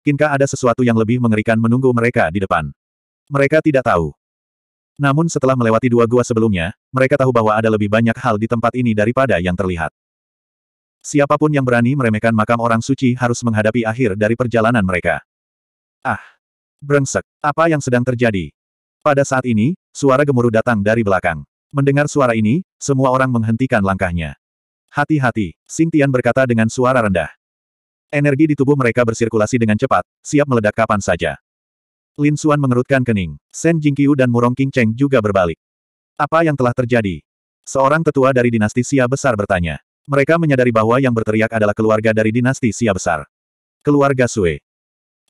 Kinka ada sesuatu yang lebih mengerikan menunggu mereka di depan? Mereka tidak tahu. Namun setelah melewati dua gua sebelumnya, mereka tahu bahwa ada lebih banyak hal di tempat ini daripada yang terlihat. Siapapun yang berani meremehkan makam orang suci harus menghadapi akhir dari perjalanan mereka. Ah! Brengsek! Apa yang sedang terjadi? Pada saat ini, suara gemuruh datang dari belakang. Mendengar suara ini, semua orang menghentikan langkahnya. Hati-hati, Sing Tian berkata dengan suara rendah. Energi di tubuh mereka bersirkulasi dengan cepat, siap meledak kapan saja. Lin Xuan mengerutkan kening. Shen Jingqiu dan Murong King Cheng juga berbalik. Apa yang telah terjadi? Seorang tetua dari dinasti Xia Besar bertanya. Mereka menyadari bahwa yang berteriak adalah keluarga dari dinasti Xia Besar. Keluarga Sue.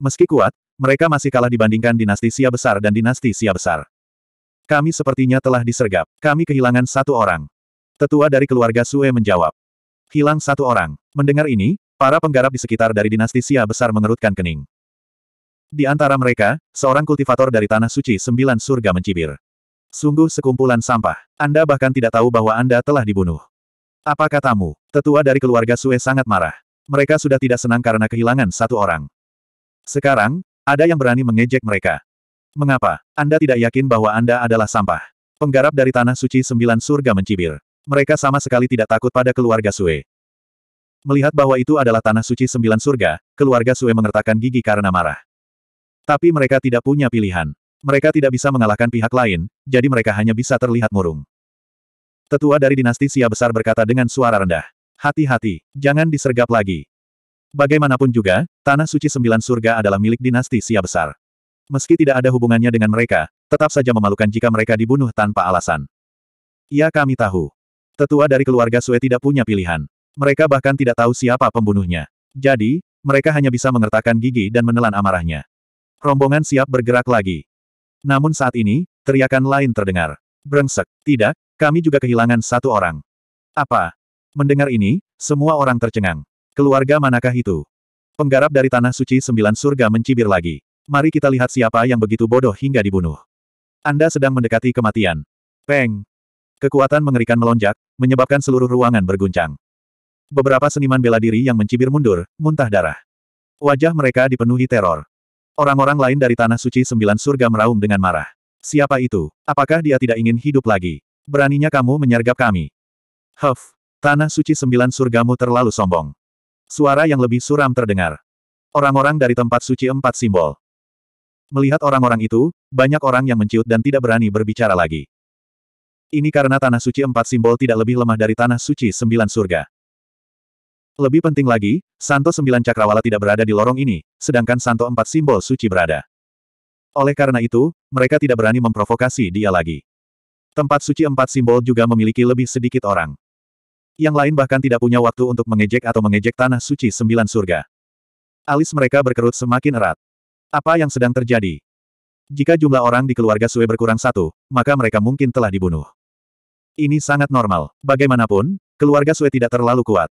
Meski kuat, mereka masih kalah dibandingkan dinasti Xia Besar dan dinasti Xia Besar. Kami sepertinya telah disergap. Kami kehilangan satu orang. Tetua dari keluarga Sue menjawab. Hilang satu orang. Mendengar ini, Para penggarap di sekitar dari dinasti Xia besar mengerutkan kening. Di antara mereka, seorang kultivator dari Tanah Suci Sembilan Surga mencibir. Sungguh sekumpulan sampah. Anda bahkan tidak tahu bahwa Anda telah dibunuh. Apa katamu? Tetua dari keluarga Sue sangat marah. Mereka sudah tidak senang karena kehilangan satu orang. Sekarang, ada yang berani mengejek mereka. Mengapa? Anda tidak yakin bahwa Anda adalah sampah. Penggarap dari Tanah Suci Sembilan Surga mencibir. Mereka sama sekali tidak takut pada keluarga Sue. Melihat bahwa itu adalah tanah suci sembilan surga, keluarga Sue mengertakkan gigi karena marah. Tapi mereka tidak punya pilihan. Mereka tidak bisa mengalahkan pihak lain, jadi mereka hanya bisa terlihat murung. Tetua dari dinasti Sia besar berkata dengan suara rendah. Hati-hati, jangan disergap lagi. Bagaimanapun juga, tanah suci sembilan surga adalah milik dinasti Sia besar. Meski tidak ada hubungannya dengan mereka, tetap saja memalukan jika mereka dibunuh tanpa alasan. Ya kami tahu. Tetua dari keluarga Sue tidak punya pilihan. Mereka bahkan tidak tahu siapa pembunuhnya. Jadi, mereka hanya bisa mengertakkan gigi dan menelan amarahnya. Rombongan siap bergerak lagi. Namun saat ini, teriakan lain terdengar. Brengsek, tidak, kami juga kehilangan satu orang. Apa? Mendengar ini, semua orang tercengang. Keluarga manakah itu? Penggarap dari Tanah Suci Sembilan Surga mencibir lagi. Mari kita lihat siapa yang begitu bodoh hingga dibunuh. Anda sedang mendekati kematian. Peng. Kekuatan mengerikan melonjak, menyebabkan seluruh ruangan berguncang. Beberapa seniman bela diri yang mencibir mundur, muntah darah. Wajah mereka dipenuhi teror. Orang-orang lain dari Tanah Suci Sembilan Surga meraung dengan marah. Siapa itu? Apakah dia tidak ingin hidup lagi? Beraninya kamu menyergap kami? Huff! Tanah Suci Sembilan Surgamu terlalu sombong. Suara yang lebih suram terdengar. Orang-orang dari tempat suci empat simbol. Melihat orang-orang itu, banyak orang yang menciut dan tidak berani berbicara lagi. Ini karena tanah suci empat simbol tidak lebih lemah dari tanah suci sembilan surga. Lebih penting lagi, Santo sembilan cakrawala tidak berada di lorong ini, sedangkan Santo empat simbol suci berada. Oleh karena itu, mereka tidak berani memprovokasi dia lagi. Tempat suci empat simbol juga memiliki lebih sedikit orang. Yang lain bahkan tidak punya waktu untuk mengejek atau mengejek tanah suci sembilan surga. Alis mereka berkerut semakin erat. Apa yang sedang terjadi? Jika jumlah orang di keluarga Sue berkurang satu, maka mereka mungkin telah dibunuh. Ini sangat normal. Bagaimanapun, keluarga Sue tidak terlalu kuat.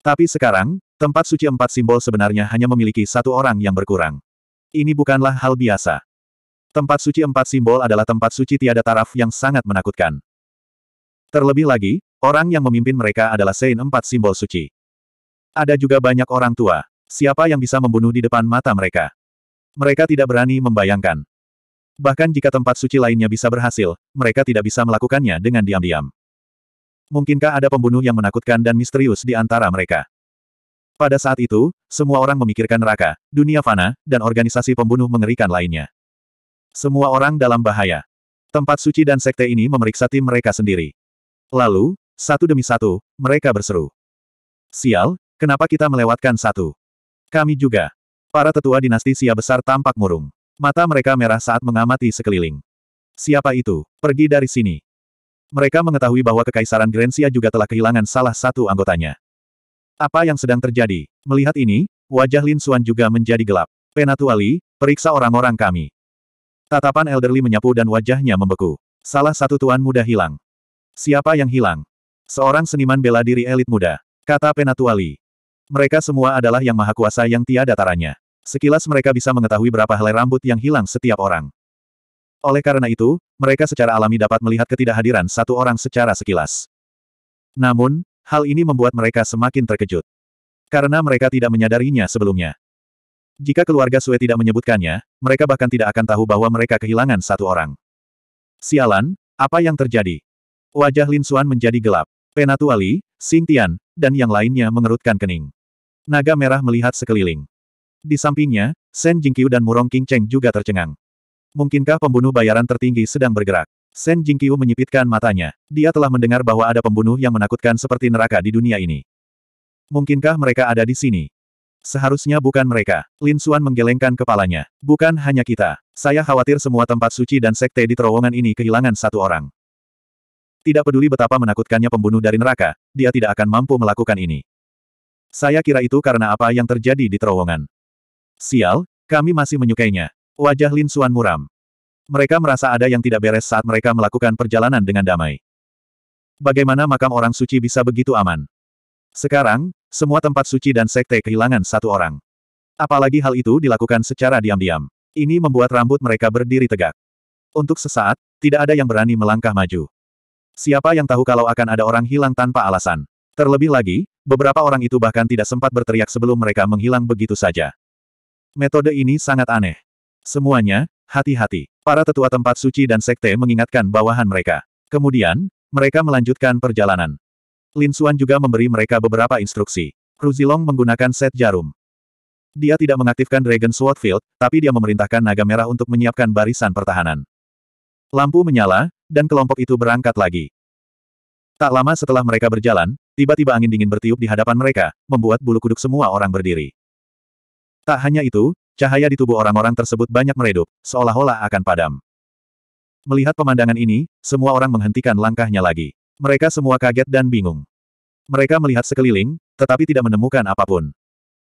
Tapi sekarang, tempat suci empat simbol sebenarnya hanya memiliki satu orang yang berkurang. Ini bukanlah hal biasa. Tempat suci empat simbol adalah tempat suci tiada taraf yang sangat menakutkan. Terlebih lagi, orang yang memimpin mereka adalah Sein empat simbol suci. Ada juga banyak orang tua. Siapa yang bisa membunuh di depan mata mereka? Mereka tidak berani membayangkan. Bahkan jika tempat suci lainnya bisa berhasil, mereka tidak bisa melakukannya dengan diam-diam. Mungkinkah ada pembunuh yang menakutkan dan misterius di antara mereka? Pada saat itu, semua orang memikirkan neraka, dunia fana, dan organisasi pembunuh mengerikan lainnya. Semua orang dalam bahaya. Tempat suci dan sekte ini memeriksa tim mereka sendiri. Lalu, satu demi satu, mereka berseru. Sial, kenapa kita melewatkan satu? Kami juga. Para tetua dinasti Sia besar tampak murung. Mata mereka merah saat mengamati sekeliling. Siapa itu? Pergi dari sini. Mereka mengetahui bahwa Kekaisaran Grensia juga telah kehilangan salah satu anggotanya. Apa yang sedang terjadi? Melihat ini, wajah Lin Suan juga menjadi gelap. Penatuali, periksa orang-orang kami. Tatapan Elderly menyapu dan wajahnya membeku. Salah satu tuan muda hilang. Siapa yang hilang? Seorang seniman bela diri elit muda. Kata Penatuali. Mereka semua adalah yang maha kuasa yang tiada taranya. Sekilas mereka bisa mengetahui berapa helai rambut yang hilang setiap orang. Oleh karena itu, mereka secara alami dapat melihat ketidakhadiran satu orang secara sekilas. Namun, hal ini membuat mereka semakin terkejut. Karena mereka tidak menyadarinya sebelumnya. Jika keluarga Sue tidak menyebutkannya, mereka bahkan tidak akan tahu bahwa mereka kehilangan satu orang. Sialan, apa yang terjadi? Wajah Lin Xuan menjadi gelap. Penatuali, Xing Tian, dan yang lainnya mengerutkan kening. Naga merah melihat sekeliling. Di sampingnya, Shen Jingqiu dan Murong King Cheng juga tercengang. Mungkinkah pembunuh bayaran tertinggi sedang bergerak? Shen Jingqiu menyipitkan matanya. Dia telah mendengar bahwa ada pembunuh yang menakutkan seperti neraka di dunia ini. Mungkinkah mereka ada di sini? Seharusnya bukan mereka. Lin Xuan menggelengkan kepalanya. Bukan hanya kita. Saya khawatir semua tempat suci dan sekte di terowongan ini kehilangan satu orang. Tidak peduli betapa menakutkannya pembunuh dari neraka, dia tidak akan mampu melakukan ini. Saya kira itu karena apa yang terjadi di terowongan. Sial, kami masih menyukainya. Wajah Lin Suan muram. Mereka merasa ada yang tidak beres saat mereka melakukan perjalanan dengan damai. Bagaimana makam orang suci bisa begitu aman? Sekarang, semua tempat suci dan sekte kehilangan satu orang. Apalagi hal itu dilakukan secara diam-diam. Ini membuat rambut mereka berdiri tegak. Untuk sesaat, tidak ada yang berani melangkah maju. Siapa yang tahu kalau akan ada orang hilang tanpa alasan? Terlebih lagi, beberapa orang itu bahkan tidak sempat berteriak sebelum mereka menghilang begitu saja. Metode ini sangat aneh. Semuanya, hati-hati. Para tetua tempat suci dan sekte mengingatkan bawahan mereka. Kemudian, mereka melanjutkan perjalanan. Lin Xuan juga memberi mereka beberapa instruksi. Cruzilong menggunakan set jarum. Dia tidak mengaktifkan Dragon Field, tapi dia memerintahkan naga merah untuk menyiapkan barisan pertahanan. Lampu menyala, dan kelompok itu berangkat lagi. Tak lama setelah mereka berjalan, tiba-tiba angin dingin bertiup di hadapan mereka, membuat bulu kuduk semua orang berdiri. Tak hanya itu, cahaya di tubuh orang-orang tersebut banyak meredup, seolah-olah akan padam. Melihat pemandangan ini, semua orang menghentikan langkahnya lagi. Mereka semua kaget dan bingung. Mereka melihat sekeliling, tetapi tidak menemukan apapun.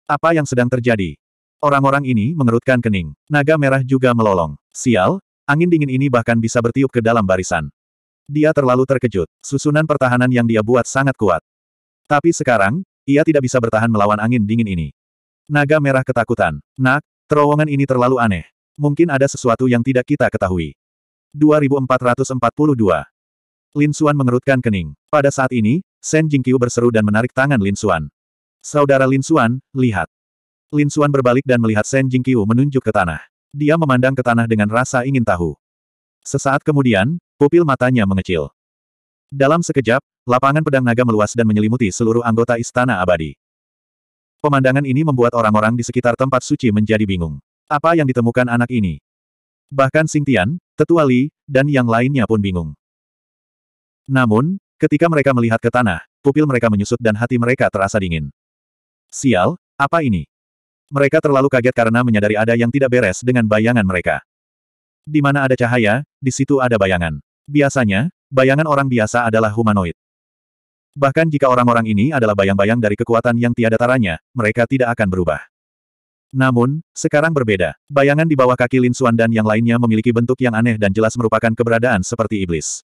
Apa yang sedang terjadi? Orang-orang ini mengerutkan kening. Naga merah juga melolong. Sial, angin dingin ini bahkan bisa bertiup ke dalam barisan. Dia terlalu terkejut. Susunan pertahanan yang dia buat sangat kuat. Tapi sekarang, ia tidak bisa bertahan melawan angin dingin ini. Naga merah ketakutan. Nak, Terowongan ini terlalu aneh. Mungkin ada sesuatu yang tidak kita ketahui. 2442. Lin Xuan mengerutkan kening. Pada saat ini, Shen Jingqiu berseru dan menarik tangan Lin Xuan. Saudara Lin Xuan, lihat. Lin Xuan berbalik dan melihat Shen Jingqiu menunjuk ke tanah. Dia memandang ke tanah dengan rasa ingin tahu. Sesaat kemudian, pupil matanya mengecil. Dalam sekejap, lapangan pedang naga meluas dan menyelimuti seluruh anggota istana abadi. Pemandangan ini membuat orang-orang di sekitar tempat suci menjadi bingung. Apa yang ditemukan anak ini? Bahkan Sing Tian, Tetua Li, dan yang lainnya pun bingung. Namun, ketika mereka melihat ke tanah, pupil mereka menyusut dan hati mereka terasa dingin. Sial, apa ini? Mereka terlalu kaget karena menyadari ada yang tidak beres dengan bayangan mereka. Di mana ada cahaya, di situ ada bayangan. Biasanya, bayangan orang biasa adalah humanoid. Bahkan jika orang-orang ini adalah bayang-bayang dari kekuatan yang tiada taranya, mereka tidak akan berubah. Namun, sekarang berbeda. Bayangan di bawah kaki Lin Xuan dan yang lainnya memiliki bentuk yang aneh dan jelas merupakan keberadaan seperti iblis.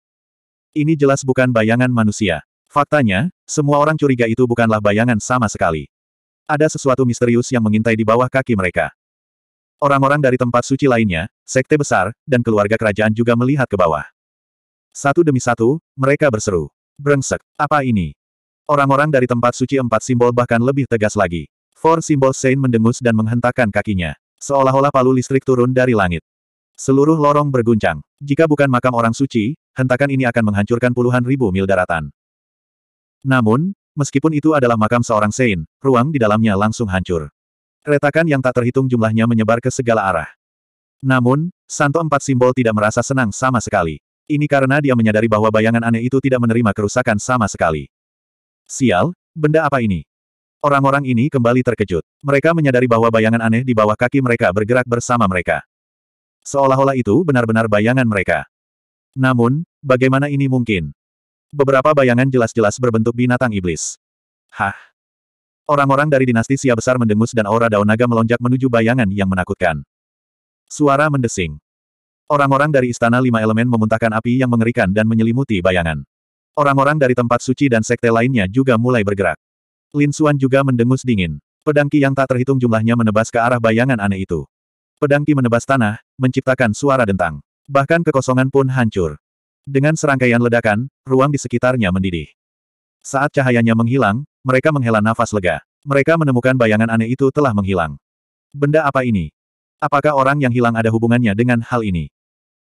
Ini jelas bukan bayangan manusia. Faktanya, semua orang curiga itu bukanlah bayangan sama sekali. Ada sesuatu misterius yang mengintai di bawah kaki mereka. Orang-orang dari tempat suci lainnya, sekte besar, dan keluarga kerajaan juga melihat ke bawah. Satu demi satu, mereka berseru. Brengsek, apa ini? Orang-orang dari tempat suci empat simbol bahkan lebih tegas lagi. Four simbol Saint mendengus dan menghentakkan kakinya. Seolah-olah palu listrik turun dari langit. Seluruh lorong berguncang. Jika bukan makam orang suci, hentakan ini akan menghancurkan puluhan ribu mil daratan. Namun, meskipun itu adalah makam seorang Saint, ruang di dalamnya langsung hancur. Retakan yang tak terhitung jumlahnya menyebar ke segala arah. Namun, Santo empat simbol tidak merasa senang sama sekali. Ini karena dia menyadari bahwa bayangan aneh itu tidak menerima kerusakan sama sekali. Sial, benda apa ini? Orang-orang ini kembali terkejut. Mereka menyadari bahwa bayangan aneh di bawah kaki mereka bergerak bersama mereka. Seolah-olah itu benar-benar bayangan mereka. Namun, bagaimana ini mungkin? Beberapa bayangan jelas-jelas berbentuk binatang iblis. Hah? Orang-orang dari dinasti Sia besar mendengus dan aura daun naga melonjak menuju bayangan yang menakutkan. Suara mendesing. Orang-orang dari Istana Lima Elemen memuntahkan api yang mengerikan dan menyelimuti bayangan. Orang-orang dari tempat suci dan sekte lainnya juga mulai bergerak. Lin Xuan juga mendengus dingin. Pedangki yang tak terhitung jumlahnya menebas ke arah bayangan aneh itu. Pedangki menebas tanah, menciptakan suara dentang. Bahkan kekosongan pun hancur. Dengan serangkaian ledakan, ruang di sekitarnya mendidih. Saat cahayanya menghilang, mereka menghela nafas lega. Mereka menemukan bayangan aneh itu telah menghilang. Benda apa ini? Apakah orang yang hilang ada hubungannya dengan hal ini?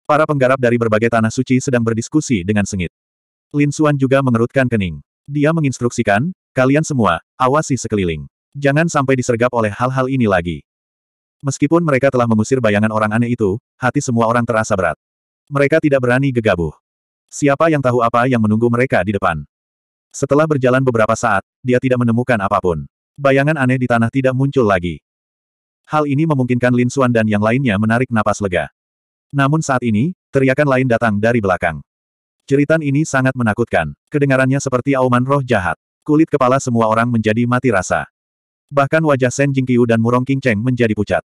Para penggarap dari berbagai tanah suci sedang berdiskusi dengan sengit. Lin Xuan juga mengerutkan kening. Dia menginstruksikan, kalian semua, awasi sekeliling. Jangan sampai disergap oleh hal-hal ini lagi. Meskipun mereka telah mengusir bayangan orang aneh itu, hati semua orang terasa berat. Mereka tidak berani gegabah. Siapa yang tahu apa yang menunggu mereka di depan? Setelah berjalan beberapa saat, dia tidak menemukan apapun. Bayangan aneh di tanah tidak muncul lagi. Hal ini memungkinkan Lin Xuan dan yang lainnya menarik napas lega. Namun saat ini, teriakan lain datang dari belakang. Jeritan ini sangat menakutkan. Kedengarannya seperti auman roh jahat. Kulit kepala semua orang menjadi mati rasa. Bahkan wajah Shen Jingqiu dan Murong Qingcheng menjadi pucat.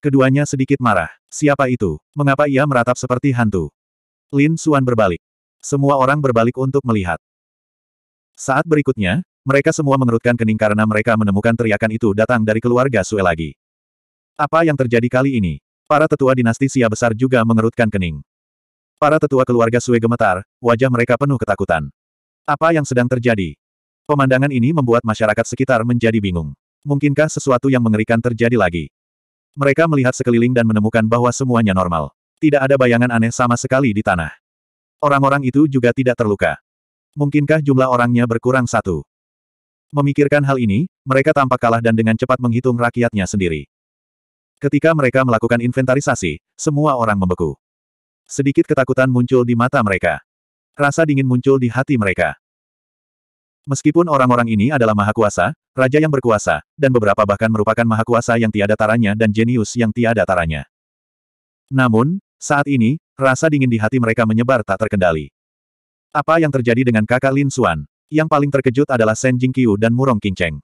Keduanya sedikit marah. Siapa itu? Mengapa ia meratap seperti hantu? Lin Suan berbalik. Semua orang berbalik untuk melihat. Saat berikutnya, mereka semua mengerutkan kening karena mereka menemukan teriakan itu datang dari keluarga Sue lagi. Apa yang terjadi kali ini? Para tetua dinasti Sia besar juga mengerutkan kening. Para tetua keluarga Sue gemetar, wajah mereka penuh ketakutan. Apa yang sedang terjadi? Pemandangan ini membuat masyarakat sekitar menjadi bingung. Mungkinkah sesuatu yang mengerikan terjadi lagi? Mereka melihat sekeliling dan menemukan bahwa semuanya normal. Tidak ada bayangan aneh sama sekali di tanah. Orang-orang itu juga tidak terluka. Mungkinkah jumlah orangnya berkurang satu? Memikirkan hal ini, mereka tampak kalah dan dengan cepat menghitung rakyatnya sendiri. Ketika mereka melakukan inventarisasi, semua orang membeku. Sedikit ketakutan muncul di mata mereka. Rasa dingin muncul di hati mereka. Meskipun orang-orang ini adalah maha kuasa, raja yang berkuasa, dan beberapa bahkan merupakan maha kuasa yang tiada taranya dan jenius yang tiada taranya. Namun, saat ini, rasa dingin di hati mereka menyebar tak terkendali. Apa yang terjadi dengan kakak Lin Xuan? Yang paling terkejut adalah Shen Jingqiu dan Murong Qingcheng.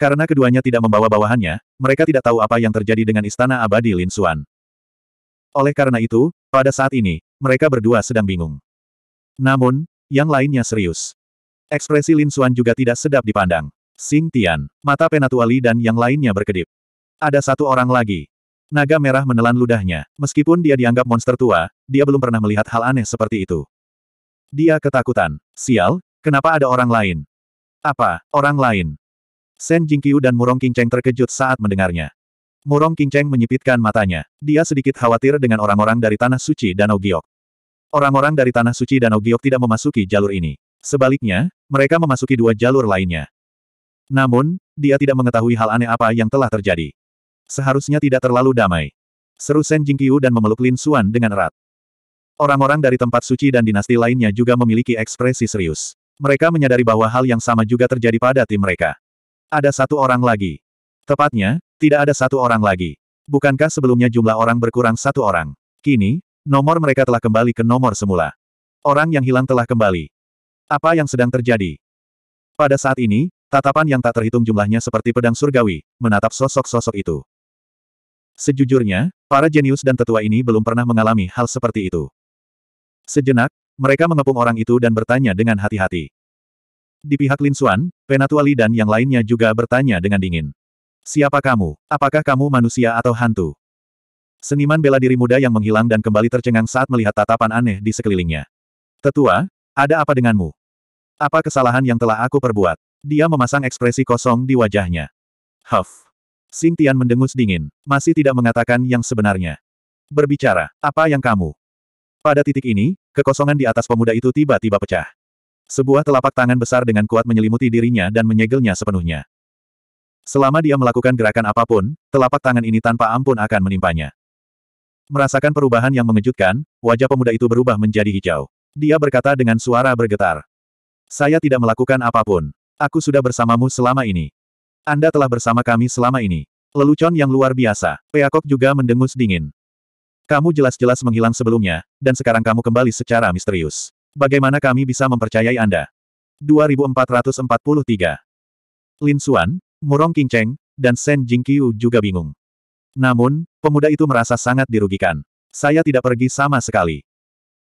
Karena keduanya tidak membawa bawahannya, mereka tidak tahu apa yang terjadi dengan istana abadi Lin Xuan. Oleh karena itu, pada saat ini, mereka berdua sedang bingung. Namun, yang lainnya serius. Ekspresi Lin Xuan juga tidak sedap dipandang. Sing Tian, mata Penatuali dan yang lainnya berkedip. Ada satu orang lagi. Naga merah menelan ludahnya. Meskipun dia dianggap monster tua, dia belum pernah melihat hal aneh seperti itu. Dia ketakutan. Sial, kenapa ada orang lain? Apa, orang lain? Sen Jingqiu dan Murong Qingcheng terkejut saat mendengarnya. Murong Qingcheng menyipitkan matanya. Dia sedikit khawatir dengan orang-orang dari Tanah Suci Danau Giok. Orang-orang dari Tanah Suci Danau Giok tidak memasuki jalur ini. Sebaliknya, mereka memasuki dua jalur lainnya. Namun, dia tidak mengetahui hal aneh apa yang telah terjadi. Seharusnya tidak terlalu damai. Seru Sen Jingqiu dan memeluk Lin Xuan dengan erat. Orang-orang dari tempat suci dan dinasti lainnya juga memiliki ekspresi serius. Mereka menyadari bahwa hal yang sama juga terjadi pada tim mereka. Ada satu orang lagi. Tepatnya, tidak ada satu orang lagi. Bukankah sebelumnya jumlah orang berkurang satu orang? Kini, nomor mereka telah kembali ke nomor semula. Orang yang hilang telah kembali. Apa yang sedang terjadi? Pada saat ini, tatapan yang tak terhitung jumlahnya seperti pedang surgawi, menatap sosok-sosok itu. Sejujurnya, para jenius dan tetua ini belum pernah mengalami hal seperti itu. Sejenak, mereka mengepung orang itu dan bertanya dengan hati-hati. Di pihak Lin Xuan, Li dan yang lainnya juga bertanya dengan dingin. Siapa kamu? Apakah kamu manusia atau hantu? Seniman bela diri muda yang menghilang dan kembali tercengang saat melihat tatapan aneh di sekelilingnya. Tetua, ada apa denganmu? Apa kesalahan yang telah aku perbuat? Dia memasang ekspresi kosong di wajahnya. Huff. Sing Tian mendengus dingin, masih tidak mengatakan yang sebenarnya. Berbicara, apa yang kamu? Pada titik ini, kekosongan di atas pemuda itu tiba-tiba pecah. Sebuah telapak tangan besar dengan kuat menyelimuti dirinya dan menyegelnya sepenuhnya. Selama dia melakukan gerakan apapun, telapak tangan ini tanpa ampun akan menimpanya. Merasakan perubahan yang mengejutkan, wajah pemuda itu berubah menjadi hijau. Dia berkata dengan suara bergetar. Saya tidak melakukan apapun. Aku sudah bersamamu selama ini. Anda telah bersama kami selama ini. Lelucon yang luar biasa. Peacock juga mendengus dingin. Kamu jelas-jelas menghilang sebelumnya, dan sekarang kamu kembali secara misterius. Bagaimana kami bisa mempercayai Anda? 2443 Lin Xuan, Murong King Cheng, dan Shen Jingqiu juga bingung. Namun, pemuda itu merasa sangat dirugikan. Saya tidak pergi sama sekali.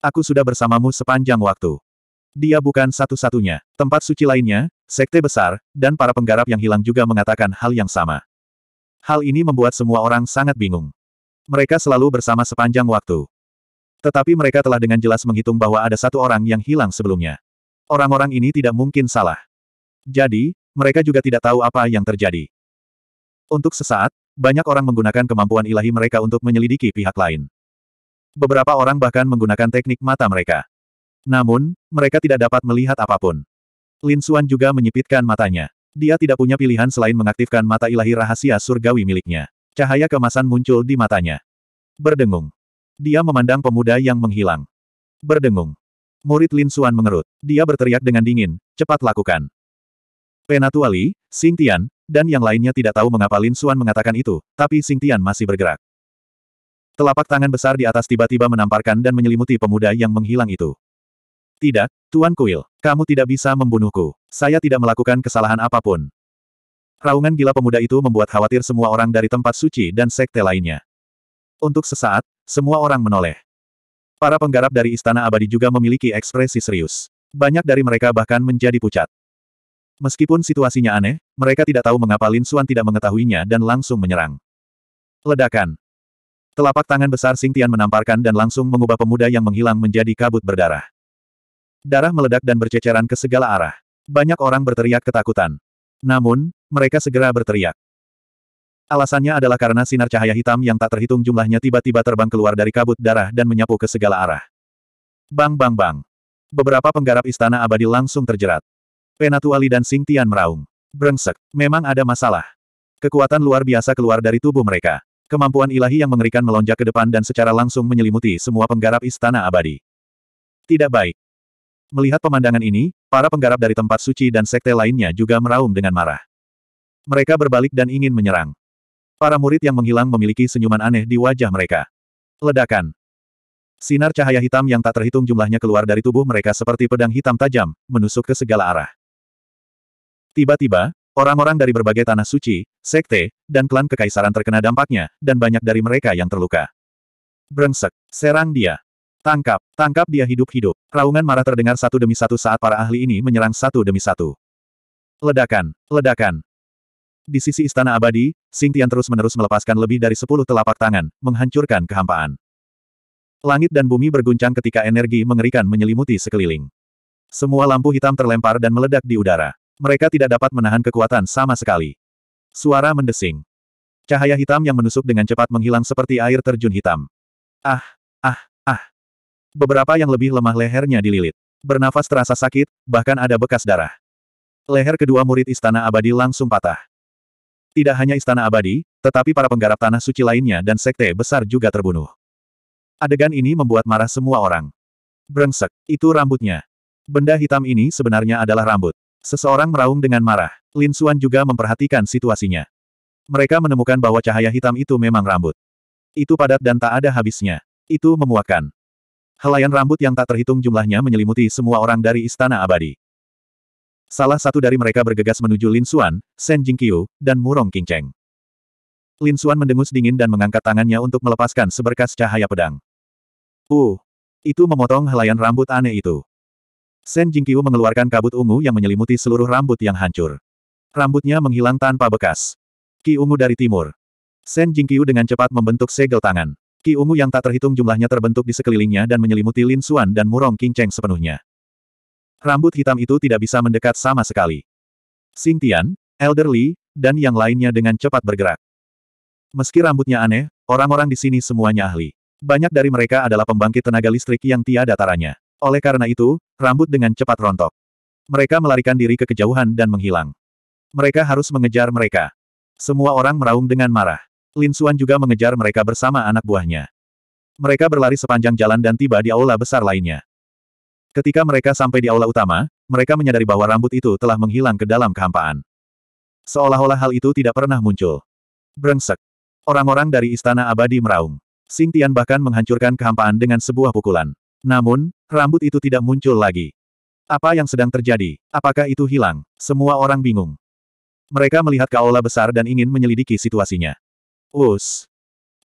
Aku sudah bersamamu sepanjang waktu. Dia bukan satu-satunya. Tempat suci lainnya, sekte besar, dan para penggarap yang hilang juga mengatakan hal yang sama. Hal ini membuat semua orang sangat bingung. Mereka selalu bersama sepanjang waktu. Tetapi mereka telah dengan jelas menghitung bahwa ada satu orang yang hilang sebelumnya. Orang-orang ini tidak mungkin salah. Jadi, mereka juga tidak tahu apa yang terjadi. Untuk sesaat, banyak orang menggunakan kemampuan ilahi mereka untuk menyelidiki pihak lain. Beberapa orang bahkan menggunakan teknik mata mereka. Namun, mereka tidak dapat melihat apapun. Lin Xuan juga menyipitkan matanya. Dia tidak punya pilihan selain mengaktifkan mata ilahi rahasia surgawi miliknya. Cahaya kemasan muncul di matanya. Berdengung. Dia memandang pemuda yang menghilang. Berdengung. Murid Lin Suan mengerut. Dia berteriak dengan dingin, cepat lakukan. Penatuali, Xing Tian, dan yang lainnya tidak tahu mengapa Lin Suan mengatakan itu, tapi Xing Tian masih bergerak. Telapak tangan besar di atas tiba-tiba menamparkan dan menyelimuti pemuda yang menghilang itu. Tidak, Tuan Kuil, kamu tidak bisa membunuhku. Saya tidak melakukan kesalahan apapun. Raungan gila pemuda itu membuat khawatir semua orang dari tempat suci dan sekte lainnya. Untuk sesaat, semua orang menoleh. Para penggarap dari Istana Abadi juga memiliki ekspresi serius. Banyak dari mereka bahkan menjadi pucat. Meskipun situasinya aneh, mereka tidak tahu mengapa Lin Xuan tidak mengetahuinya dan langsung menyerang. Ledakan. Telapak tangan besar Sing Tian menamparkan dan langsung mengubah pemuda yang menghilang menjadi kabut berdarah. Darah meledak dan berceceran ke segala arah. Banyak orang berteriak ketakutan. Namun, mereka segera berteriak. Alasannya adalah karena sinar cahaya hitam yang tak terhitung jumlahnya tiba-tiba terbang keluar dari kabut darah dan menyapu ke segala arah. Bang bang bang. Beberapa penggarap istana abadi langsung terjerat. Penatuali dan Sing Tian meraung. Brengsek, memang ada masalah. Kekuatan luar biasa keluar dari tubuh mereka. Kemampuan ilahi yang mengerikan melonjak ke depan dan secara langsung menyelimuti semua penggarap istana abadi. Tidak baik. Melihat pemandangan ini, para penggarap dari tempat suci dan sekte lainnya juga meraung dengan marah. Mereka berbalik dan ingin menyerang. Para murid yang menghilang memiliki senyuman aneh di wajah mereka. Ledakan. Sinar cahaya hitam yang tak terhitung jumlahnya keluar dari tubuh mereka seperti pedang hitam tajam, menusuk ke segala arah. Tiba-tiba, orang-orang dari berbagai tanah suci, sekte, dan klan kekaisaran terkena dampaknya, dan banyak dari mereka yang terluka. Brengsek, serang dia. Tangkap, tangkap dia hidup-hidup. Raungan marah terdengar satu demi satu saat para ahli ini menyerang satu demi satu. Ledakan, ledakan, di sisi istana abadi, Sing Tian terus-menerus melepaskan lebih dari sepuluh telapak tangan, menghancurkan kehampaan. Langit dan bumi berguncang ketika energi mengerikan menyelimuti sekeliling. Semua lampu hitam terlempar dan meledak di udara. Mereka tidak dapat menahan kekuatan sama sekali. Suara mendesing. Cahaya hitam yang menusuk dengan cepat menghilang seperti air terjun hitam. Ah, ah, ah. Beberapa yang lebih lemah lehernya dililit. Bernafas terasa sakit, bahkan ada bekas darah. Leher kedua murid istana abadi langsung patah. Tidak hanya istana abadi, tetapi para penggarap tanah suci lainnya dan sekte besar juga terbunuh. Adegan ini membuat marah semua orang. Brengsek, itu rambutnya. Benda hitam ini sebenarnya adalah rambut. Seseorang meraung dengan marah. Lin Suan juga memperhatikan situasinya. Mereka menemukan bahwa cahaya hitam itu memang rambut. Itu padat dan tak ada habisnya. Itu memuakan. Helaian rambut yang tak terhitung jumlahnya menyelimuti semua orang dari istana abadi. Salah satu dari mereka bergegas menuju Lin Xuan, Shen Jingqiu, dan Murong Qingcheng. Lin Xuan mendengus dingin dan mengangkat tangannya untuk melepaskan seberkas cahaya pedang. Uh! Itu memotong helaian rambut aneh itu. Shen Jingqiu mengeluarkan kabut ungu yang menyelimuti seluruh rambut yang hancur. Rambutnya menghilang tanpa bekas. Ki ungu dari timur. Shen Jingqiu dengan cepat membentuk segel tangan. Ki ungu yang tak terhitung jumlahnya terbentuk di sekelilingnya dan menyelimuti Lin Xuan dan Murong Qingcheng sepenuhnya. Rambut hitam itu tidak bisa mendekat sama sekali. Sing Tian, Elder Li, dan yang lainnya dengan cepat bergerak. Meski rambutnya aneh, orang-orang di sini semuanya ahli. Banyak dari mereka adalah pembangkit tenaga listrik yang tiada taranya. Oleh karena itu, rambut dengan cepat rontok. Mereka melarikan diri ke kejauhan dan menghilang. Mereka harus mengejar mereka. Semua orang meraung dengan marah. Lin Xuan juga mengejar mereka bersama anak buahnya. Mereka berlari sepanjang jalan dan tiba di aula besar lainnya. Ketika mereka sampai di aula utama, mereka menyadari bahwa rambut itu telah menghilang ke dalam kehampaan. Seolah-olah hal itu tidak pernah muncul. Brengsek. Orang-orang dari Istana Abadi meraung. Sing Tian bahkan menghancurkan kehampaan dengan sebuah pukulan. Namun, rambut itu tidak muncul lagi. Apa yang sedang terjadi? Apakah itu hilang? Semua orang bingung. Mereka melihat ke aula besar dan ingin menyelidiki situasinya. Us.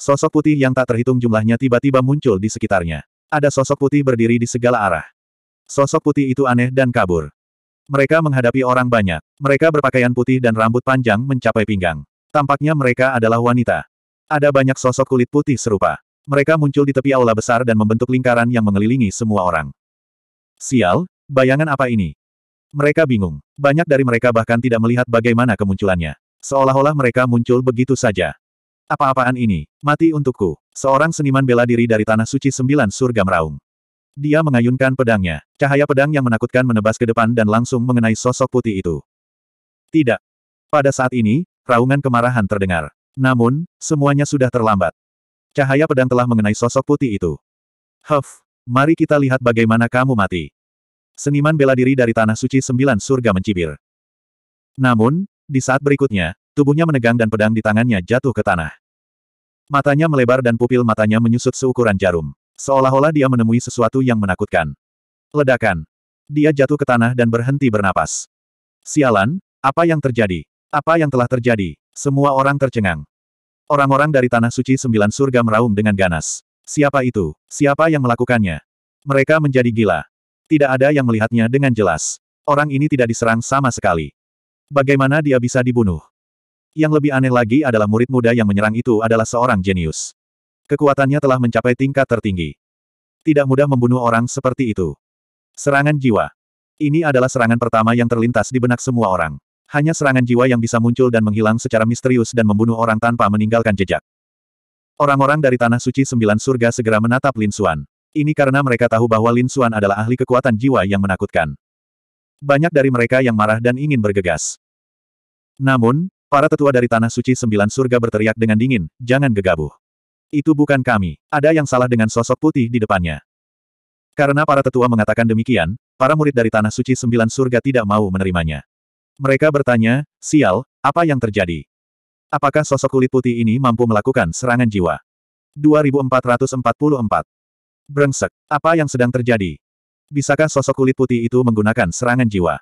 Sosok putih yang tak terhitung jumlahnya tiba-tiba muncul di sekitarnya. Ada sosok putih berdiri di segala arah. Sosok putih itu aneh dan kabur. Mereka menghadapi orang banyak. Mereka berpakaian putih dan rambut panjang mencapai pinggang. Tampaknya mereka adalah wanita. Ada banyak sosok kulit putih serupa. Mereka muncul di tepi aula besar dan membentuk lingkaran yang mengelilingi semua orang. Sial, bayangan apa ini? Mereka bingung. Banyak dari mereka bahkan tidak melihat bagaimana kemunculannya. Seolah-olah mereka muncul begitu saja. Apa-apaan ini? Mati untukku. Seorang seniman bela diri dari Tanah Suci Sembilan Surga Meraung. Dia mengayunkan pedangnya. Cahaya pedang yang menakutkan menebas ke depan dan langsung mengenai sosok putih itu. Tidak. Pada saat ini, raungan kemarahan terdengar. Namun, semuanya sudah terlambat. Cahaya pedang telah mengenai sosok putih itu. Huff, mari kita lihat bagaimana kamu mati. Seniman bela diri dari Tanah Suci Sembilan Surga mencibir. Namun, di saat berikutnya, tubuhnya menegang dan pedang di tangannya jatuh ke tanah. Matanya melebar dan pupil matanya menyusut seukuran jarum. Seolah-olah dia menemui sesuatu yang menakutkan. Ledakan. Dia jatuh ke tanah dan berhenti bernapas. Sialan, apa yang terjadi? Apa yang telah terjadi? Semua orang tercengang. Orang-orang dari Tanah Suci Sembilan Surga meraung dengan ganas. Siapa itu? Siapa yang melakukannya? Mereka menjadi gila. Tidak ada yang melihatnya dengan jelas. Orang ini tidak diserang sama sekali. Bagaimana dia bisa dibunuh? Yang lebih aneh lagi adalah murid muda yang menyerang itu adalah seorang jenius. Kekuatannya telah mencapai tingkat tertinggi. Tidak mudah membunuh orang seperti itu. Serangan jiwa. Ini adalah serangan pertama yang terlintas di benak semua orang. Hanya serangan jiwa yang bisa muncul dan menghilang secara misterius dan membunuh orang tanpa meninggalkan jejak. Orang-orang dari Tanah Suci Sembilan Surga segera menatap Lin Xuan. Ini karena mereka tahu bahwa Lin Xuan adalah ahli kekuatan jiwa yang menakutkan. Banyak dari mereka yang marah dan ingin bergegas. Namun, para tetua dari Tanah Suci Sembilan Surga berteriak dengan dingin, jangan gegabah. Itu bukan kami. Ada yang salah dengan sosok putih di depannya. Karena para tetua mengatakan demikian, para murid dari Tanah Suci Sembilan Surga tidak mau menerimanya. Mereka bertanya, sial, apa yang terjadi? Apakah sosok kulit putih ini mampu melakukan serangan jiwa? 2444. Brengsek, apa yang sedang terjadi? Bisakah sosok kulit putih itu menggunakan serangan jiwa?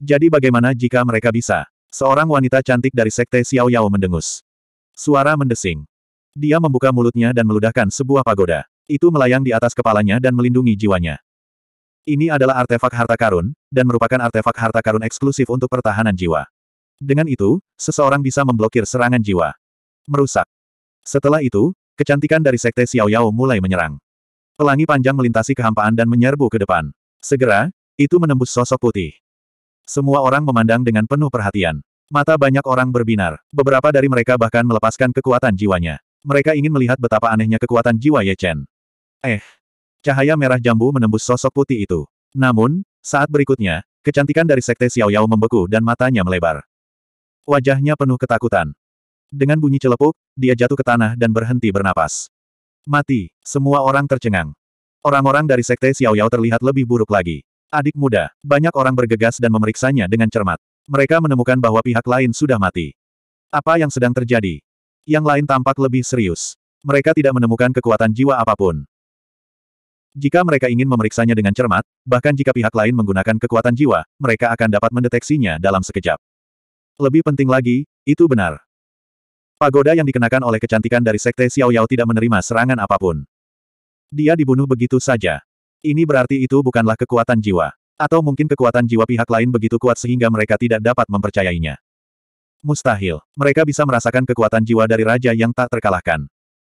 Jadi bagaimana jika mereka bisa? Seorang wanita cantik dari Sekte Xiao Yao mendengus. Suara mendesing. Dia membuka mulutnya dan meludahkan sebuah pagoda. Itu melayang di atas kepalanya dan melindungi jiwanya. Ini adalah artefak harta karun, dan merupakan artefak harta karun eksklusif untuk pertahanan jiwa. Dengan itu, seseorang bisa memblokir serangan jiwa. Merusak. Setelah itu, kecantikan dari Sekte Xiao Yao mulai menyerang. Pelangi panjang melintasi kehampaan dan menyerbu ke depan. Segera, itu menembus sosok putih. Semua orang memandang dengan penuh perhatian. Mata banyak orang berbinar. Beberapa dari mereka bahkan melepaskan kekuatan jiwanya. Mereka ingin melihat betapa anehnya kekuatan jiwa Ye Chen. Eh. Cahaya merah jambu menembus sosok putih itu. Namun, saat berikutnya, kecantikan dari Sekte Xiao Yao membeku dan matanya melebar. Wajahnya penuh ketakutan. Dengan bunyi celepuk, dia jatuh ke tanah dan berhenti bernapas. Mati, semua orang tercengang. Orang-orang dari Sekte Xiao Yao terlihat lebih buruk lagi. Adik muda, banyak orang bergegas dan memeriksanya dengan cermat. Mereka menemukan bahwa pihak lain sudah mati. Apa yang sedang terjadi? Yang lain tampak lebih serius. Mereka tidak menemukan kekuatan jiwa apapun. Jika mereka ingin memeriksanya dengan cermat, bahkan jika pihak lain menggunakan kekuatan jiwa, mereka akan dapat mendeteksinya dalam sekejap. Lebih penting lagi, itu benar. Pagoda yang dikenakan oleh kecantikan dari Sekte Xiao Yao tidak menerima serangan apapun. Dia dibunuh begitu saja. Ini berarti itu bukanlah kekuatan jiwa. Atau mungkin kekuatan jiwa pihak lain begitu kuat sehingga mereka tidak dapat mempercayainya. Mustahil. Mereka bisa merasakan kekuatan jiwa dari raja yang tak terkalahkan.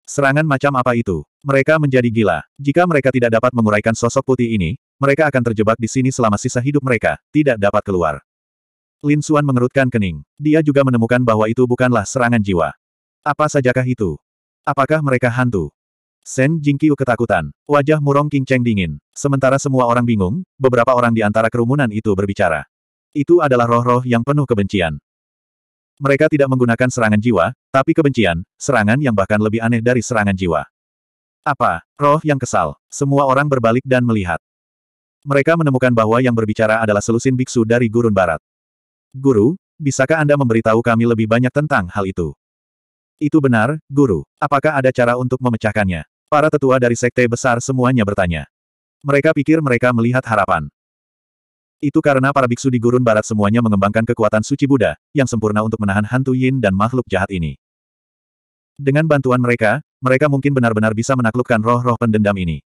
Serangan macam apa itu? Mereka menjadi gila. Jika mereka tidak dapat menguraikan sosok putih ini, mereka akan terjebak di sini selama sisa hidup mereka, tidak dapat keluar. Lin Xuan mengerutkan kening. Dia juga menemukan bahwa itu bukanlah serangan jiwa. Apa sajakah itu? Apakah mereka hantu? Shen Jingqiu ketakutan. Wajah Murong King Cheng dingin. Sementara semua orang bingung, beberapa orang di antara kerumunan itu berbicara. Itu adalah roh-roh yang penuh kebencian. Mereka tidak menggunakan serangan jiwa, tapi kebencian, serangan yang bahkan lebih aneh dari serangan jiwa. Apa? Roh yang kesal. Semua orang berbalik dan melihat. Mereka menemukan bahwa yang berbicara adalah selusin biksu dari gurun barat. Guru, bisakah Anda memberitahu kami lebih banyak tentang hal itu? Itu benar, guru. Apakah ada cara untuk memecahkannya? Para tetua dari sekte besar semuanya bertanya. Mereka pikir mereka melihat harapan. Itu karena para biksu di gurun barat semuanya mengembangkan kekuatan suci Buddha, yang sempurna untuk menahan hantu yin dan makhluk jahat ini. Dengan bantuan mereka, mereka mungkin benar-benar bisa menaklukkan roh-roh pendendam ini.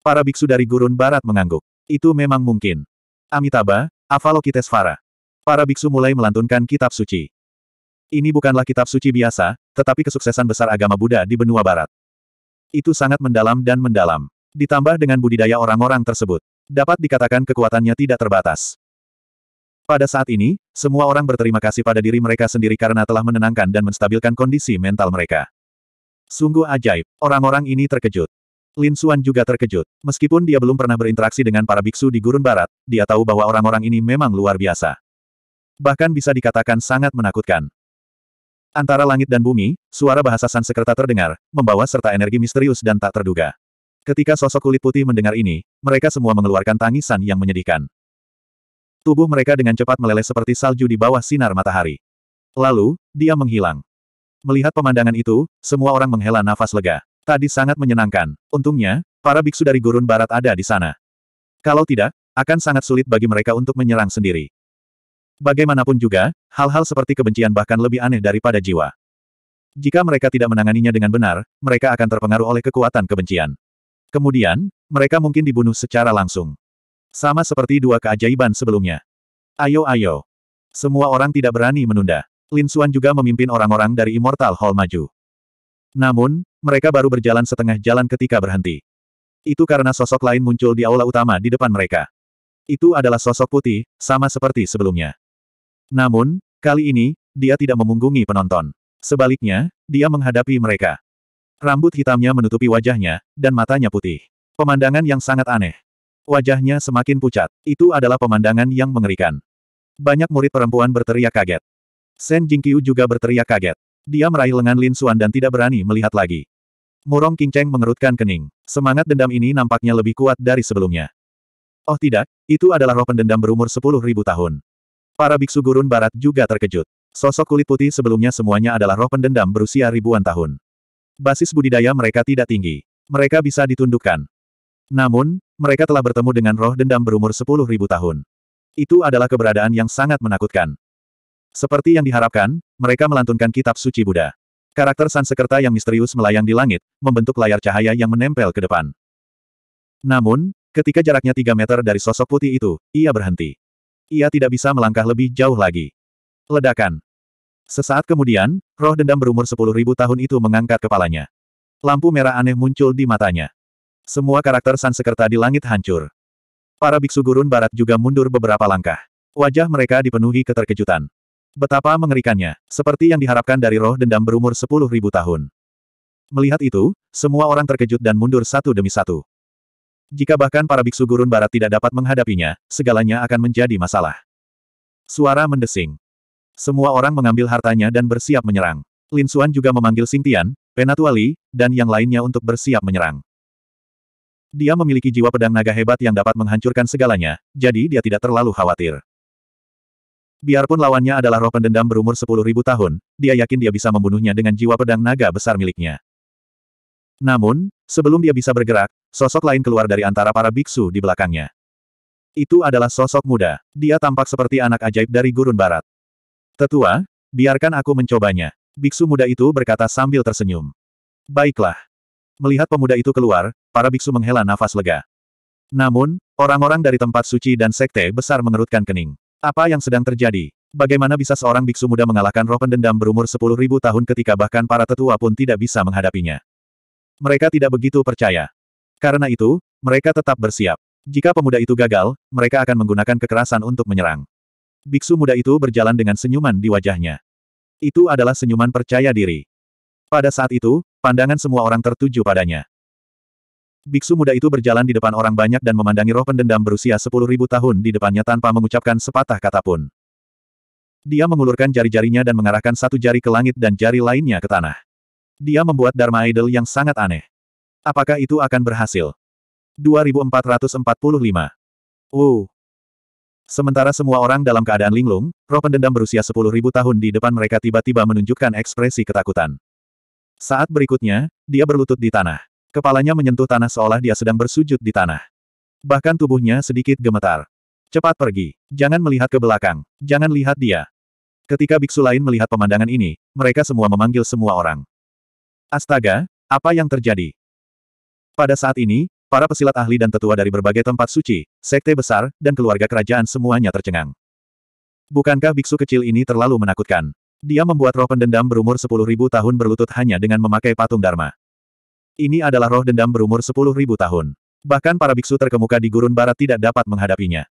Para biksu dari gurun barat mengangguk. Itu memang mungkin. Amitabha, Avalokitesvara. Para biksu mulai melantunkan kitab suci. Ini bukanlah kitab suci biasa, tetapi kesuksesan besar agama Buddha di benua barat. Itu sangat mendalam dan mendalam. Ditambah dengan budidaya orang-orang tersebut dapat dikatakan kekuatannya tidak terbatas. Pada saat ini, semua orang berterima kasih pada diri mereka sendiri karena telah menenangkan dan menstabilkan kondisi mental mereka. Sungguh ajaib, orang-orang ini terkejut. Lin Xuan juga terkejut. Meskipun dia belum pernah berinteraksi dengan para biksu di Gurun Barat, dia tahu bahwa orang-orang ini memang luar biasa. Bahkan bisa dikatakan sangat menakutkan. Antara langit dan bumi, suara bahasa Sansekerta terdengar, membawa serta energi misterius dan tak terduga. Ketika sosok kulit putih mendengar ini, mereka semua mengeluarkan tangisan yang menyedihkan. Tubuh mereka dengan cepat meleleh seperti salju di bawah sinar matahari. Lalu, dia menghilang. Melihat pemandangan itu, semua orang menghela nafas lega. Tadi sangat menyenangkan. Untungnya, para biksu dari gurun barat ada di sana. Kalau tidak, akan sangat sulit bagi mereka untuk menyerang sendiri. Bagaimanapun juga, hal-hal seperti kebencian bahkan lebih aneh daripada jiwa. Jika mereka tidak menanganinya dengan benar, mereka akan terpengaruh oleh kekuatan kebencian. Kemudian, mereka mungkin dibunuh secara langsung. Sama seperti dua keajaiban sebelumnya. Ayo ayo. Semua orang tidak berani menunda. Lin Suan juga memimpin orang-orang dari Immortal Hall maju. Namun, mereka baru berjalan setengah jalan ketika berhenti. Itu karena sosok lain muncul di aula utama di depan mereka. Itu adalah sosok putih, sama seperti sebelumnya. Namun, kali ini, dia tidak memunggungi penonton. Sebaliknya, dia menghadapi mereka. Rambut hitamnya menutupi wajahnya, dan matanya putih. Pemandangan yang sangat aneh. Wajahnya semakin pucat. Itu adalah pemandangan yang mengerikan. Banyak murid perempuan berteriak kaget. Shen Jingqiu juga berteriak kaget. Dia meraih lengan Lin Suan dan tidak berani melihat lagi. Murong Cheng mengerutkan kening. Semangat dendam ini nampaknya lebih kuat dari sebelumnya. Oh tidak, itu adalah roh pendendam berumur sepuluh ribu tahun. Para biksu gurun barat juga terkejut. Sosok kulit putih sebelumnya semuanya adalah roh pendendam berusia ribuan tahun basis budidaya mereka tidak tinggi. Mereka bisa ditundukkan. Namun, mereka telah bertemu dengan roh dendam berumur 10.000 tahun. Itu adalah keberadaan yang sangat menakutkan. Seperti yang diharapkan, mereka melantunkan kitab suci Buddha. Karakter Sansekerta yang misterius melayang di langit, membentuk layar cahaya yang menempel ke depan. Namun, ketika jaraknya 3 meter dari sosok putih itu, ia berhenti. Ia tidak bisa melangkah lebih jauh lagi. Ledakan. Sesaat kemudian, roh dendam berumur sepuluh ribu tahun itu mengangkat kepalanya. Lampu merah aneh muncul di matanya. Semua karakter Sansekerta di langit hancur. Para biksu gurun barat juga mundur beberapa langkah. Wajah mereka dipenuhi keterkejutan. Betapa mengerikannya, seperti yang diharapkan dari roh dendam berumur sepuluh ribu tahun. Melihat itu, semua orang terkejut dan mundur satu demi satu. Jika bahkan para biksu gurun barat tidak dapat menghadapinya, segalanya akan menjadi masalah. Suara mendesing. Semua orang mengambil hartanya dan bersiap menyerang. Lin Xuan juga memanggil Xing Tian, Penatuali, dan yang lainnya untuk bersiap menyerang. Dia memiliki jiwa pedang naga hebat yang dapat menghancurkan segalanya, jadi dia tidak terlalu khawatir. Biarpun lawannya adalah roh pendendam berumur 10.000 tahun, dia yakin dia bisa membunuhnya dengan jiwa pedang naga besar miliknya. Namun, sebelum dia bisa bergerak, sosok lain keluar dari antara para biksu di belakangnya. Itu adalah sosok muda. Dia tampak seperti anak ajaib dari gurun barat. Tetua, biarkan aku mencobanya. Biksu muda itu berkata sambil tersenyum. Baiklah. Melihat pemuda itu keluar, para biksu menghela nafas lega. Namun, orang-orang dari tempat suci dan sekte besar mengerutkan kening. Apa yang sedang terjadi? Bagaimana bisa seorang biksu muda mengalahkan roh pendendam berumur 10.000 tahun ketika bahkan para tetua pun tidak bisa menghadapinya? Mereka tidak begitu percaya. Karena itu, mereka tetap bersiap. Jika pemuda itu gagal, mereka akan menggunakan kekerasan untuk menyerang. Biksu muda itu berjalan dengan senyuman di wajahnya. Itu adalah senyuman percaya diri. Pada saat itu, pandangan semua orang tertuju padanya. Biksu muda itu berjalan di depan orang banyak dan memandangi roh pendendam berusia 10.000 tahun di depannya tanpa mengucapkan sepatah kata pun. Dia mengulurkan jari-jarinya dan mengarahkan satu jari ke langit dan jari lainnya ke tanah. Dia membuat Dharma Idol yang sangat aneh. Apakah itu akan berhasil? 2445. Wow, Sementara semua orang dalam keadaan linglung, roh pendendam berusia 10.000 tahun di depan mereka tiba-tiba menunjukkan ekspresi ketakutan. Saat berikutnya, dia berlutut di tanah. Kepalanya menyentuh tanah seolah dia sedang bersujud di tanah. Bahkan tubuhnya sedikit gemetar. Cepat pergi. Jangan melihat ke belakang. Jangan lihat dia. Ketika biksu lain melihat pemandangan ini, mereka semua memanggil semua orang. Astaga, apa yang terjadi? Pada saat ini, Para pesilat ahli dan tetua dari berbagai tempat suci, sekte besar, dan keluarga kerajaan semuanya tercengang. Bukankah biksu kecil ini terlalu menakutkan? Dia membuat roh pendendam berumur 10.000 tahun berlutut hanya dengan memakai patung Dharma. Ini adalah roh dendam berumur 10.000 tahun. Bahkan para biksu terkemuka di gurun barat tidak dapat menghadapinya.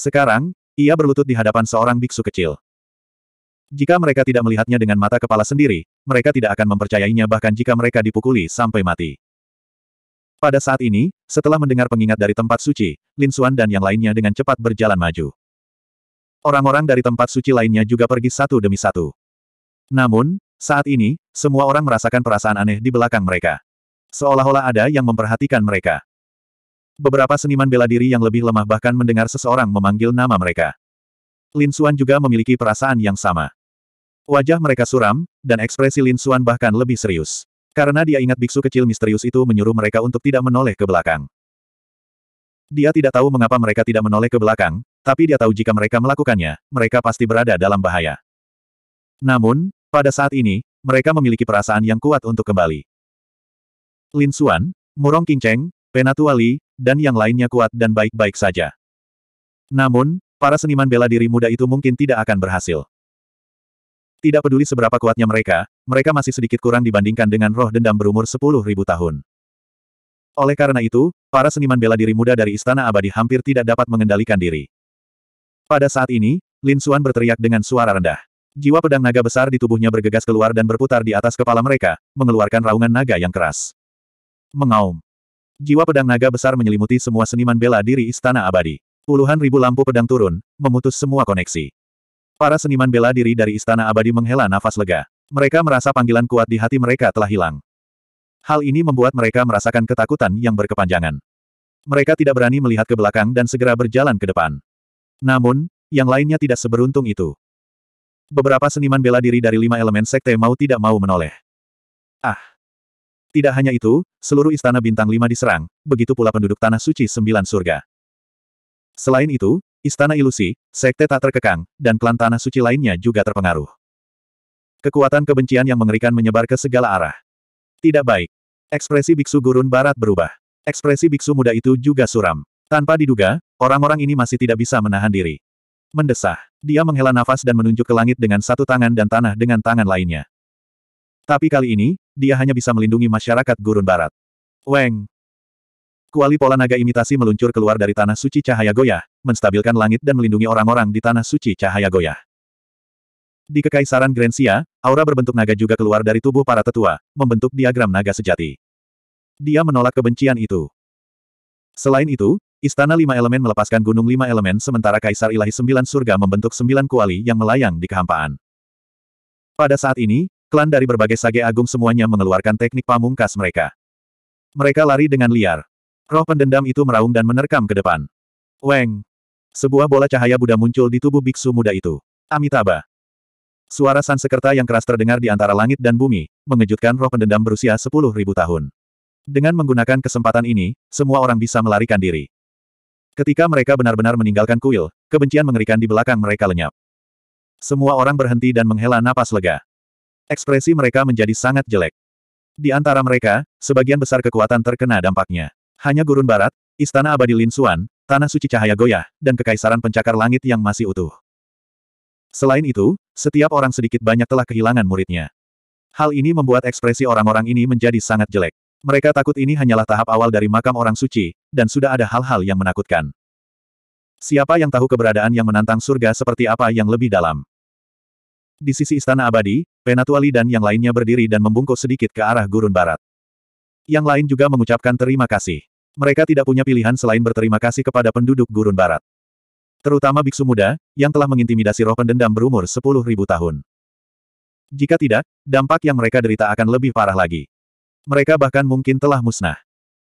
Sekarang, ia berlutut di hadapan seorang biksu kecil. Jika mereka tidak melihatnya dengan mata kepala sendiri, mereka tidak akan mempercayainya bahkan jika mereka dipukuli sampai mati. Pada saat ini, setelah mendengar pengingat dari tempat suci, Lin Xuan dan yang lainnya dengan cepat berjalan maju. Orang-orang dari tempat suci lainnya juga pergi satu demi satu. Namun, saat ini, semua orang merasakan perasaan aneh di belakang mereka. Seolah-olah ada yang memperhatikan mereka. Beberapa seniman bela diri yang lebih lemah bahkan mendengar seseorang memanggil nama mereka. Lin Xuan juga memiliki perasaan yang sama. Wajah mereka suram, dan ekspresi Lin Xuan bahkan lebih serius. Karena dia ingat biksu kecil misterius itu menyuruh mereka untuk tidak menoleh ke belakang. Dia tidak tahu mengapa mereka tidak menoleh ke belakang, tapi dia tahu jika mereka melakukannya, mereka pasti berada dalam bahaya. Namun, pada saat ini, mereka memiliki perasaan yang kuat untuk kembali. Lin Xuan, Murong Qingcheng, Penatuali, dan yang lainnya kuat dan baik-baik saja. Namun, para seniman bela diri muda itu mungkin tidak akan berhasil. Tidak peduli seberapa kuatnya mereka, mereka masih sedikit kurang dibandingkan dengan roh dendam berumur sepuluh ribu tahun. Oleh karena itu, para seniman bela diri muda dari Istana Abadi hampir tidak dapat mengendalikan diri. Pada saat ini, Lin Suan berteriak dengan suara rendah. Jiwa pedang naga besar di tubuhnya bergegas keluar dan berputar di atas kepala mereka, mengeluarkan raungan naga yang keras. Mengaum. Jiwa pedang naga besar menyelimuti semua seniman bela diri Istana Abadi. Puluhan ribu lampu pedang turun, memutus semua koneksi. Para seniman bela diri dari Istana Abadi menghela nafas lega. Mereka merasa panggilan kuat di hati mereka telah hilang. Hal ini membuat mereka merasakan ketakutan yang berkepanjangan. Mereka tidak berani melihat ke belakang dan segera berjalan ke depan. Namun, yang lainnya tidak seberuntung itu. Beberapa seniman bela diri dari lima elemen sekte mau tidak mau menoleh. Ah! Tidak hanya itu, seluruh istana bintang lima diserang, begitu pula penduduk tanah suci sembilan surga. Selain itu, Istana ilusi, sekte tak terkekang, dan klan tanah suci lainnya juga terpengaruh. Kekuatan kebencian yang mengerikan menyebar ke segala arah. Tidak baik. Ekspresi biksu gurun barat berubah. Ekspresi biksu muda itu juga suram. Tanpa diduga, orang-orang ini masih tidak bisa menahan diri. Mendesah. Dia menghela nafas dan menunjuk ke langit dengan satu tangan dan tanah dengan tangan lainnya. Tapi kali ini, dia hanya bisa melindungi masyarakat gurun barat. Weng! Kuali pola naga imitasi meluncur keluar dari tanah suci cahaya Goya, menstabilkan langit dan melindungi orang-orang di tanah suci cahaya Goya. Di Kekaisaran Grensia, aura berbentuk naga juga keluar dari tubuh para tetua, membentuk diagram naga sejati. Dia menolak kebencian itu. Selain itu, Istana Lima Elemen melepaskan Gunung Lima Elemen sementara Kaisar Ilahi Sembilan Surga membentuk sembilan kuali yang melayang di kehampaan. Pada saat ini, klan dari berbagai sage agung semuanya mengeluarkan teknik pamungkas mereka. Mereka lari dengan liar. Roh pendendam itu meraung dan menerkam ke depan. Weng! Sebuah bola cahaya Buddha muncul di tubuh biksu muda itu. Amitabha! Suara Sansekerta yang keras terdengar di antara langit dan bumi, mengejutkan roh pendendam berusia 10.000 tahun. Dengan menggunakan kesempatan ini, semua orang bisa melarikan diri. Ketika mereka benar-benar meninggalkan kuil, kebencian mengerikan di belakang mereka lenyap. Semua orang berhenti dan menghela napas lega. Ekspresi mereka menjadi sangat jelek. Di antara mereka, sebagian besar kekuatan terkena dampaknya. Hanya gurun barat, istana abadi Linsuan, tanah suci cahaya goyah, dan kekaisaran pencakar langit yang masih utuh. Selain itu, setiap orang sedikit banyak telah kehilangan muridnya. Hal ini membuat ekspresi orang-orang ini menjadi sangat jelek. Mereka takut ini hanyalah tahap awal dari makam orang suci, dan sudah ada hal-hal yang menakutkan. Siapa yang tahu keberadaan yang menantang surga seperti apa yang lebih dalam? Di sisi istana abadi, Penatuali dan yang lainnya berdiri dan membungkuk sedikit ke arah gurun barat. Yang lain juga mengucapkan terima kasih. Mereka tidak punya pilihan selain berterima kasih kepada penduduk gurun barat. Terutama biksu muda, yang telah mengintimidasi roh pendendam berumur 10.000 tahun. Jika tidak, dampak yang mereka derita akan lebih parah lagi. Mereka bahkan mungkin telah musnah.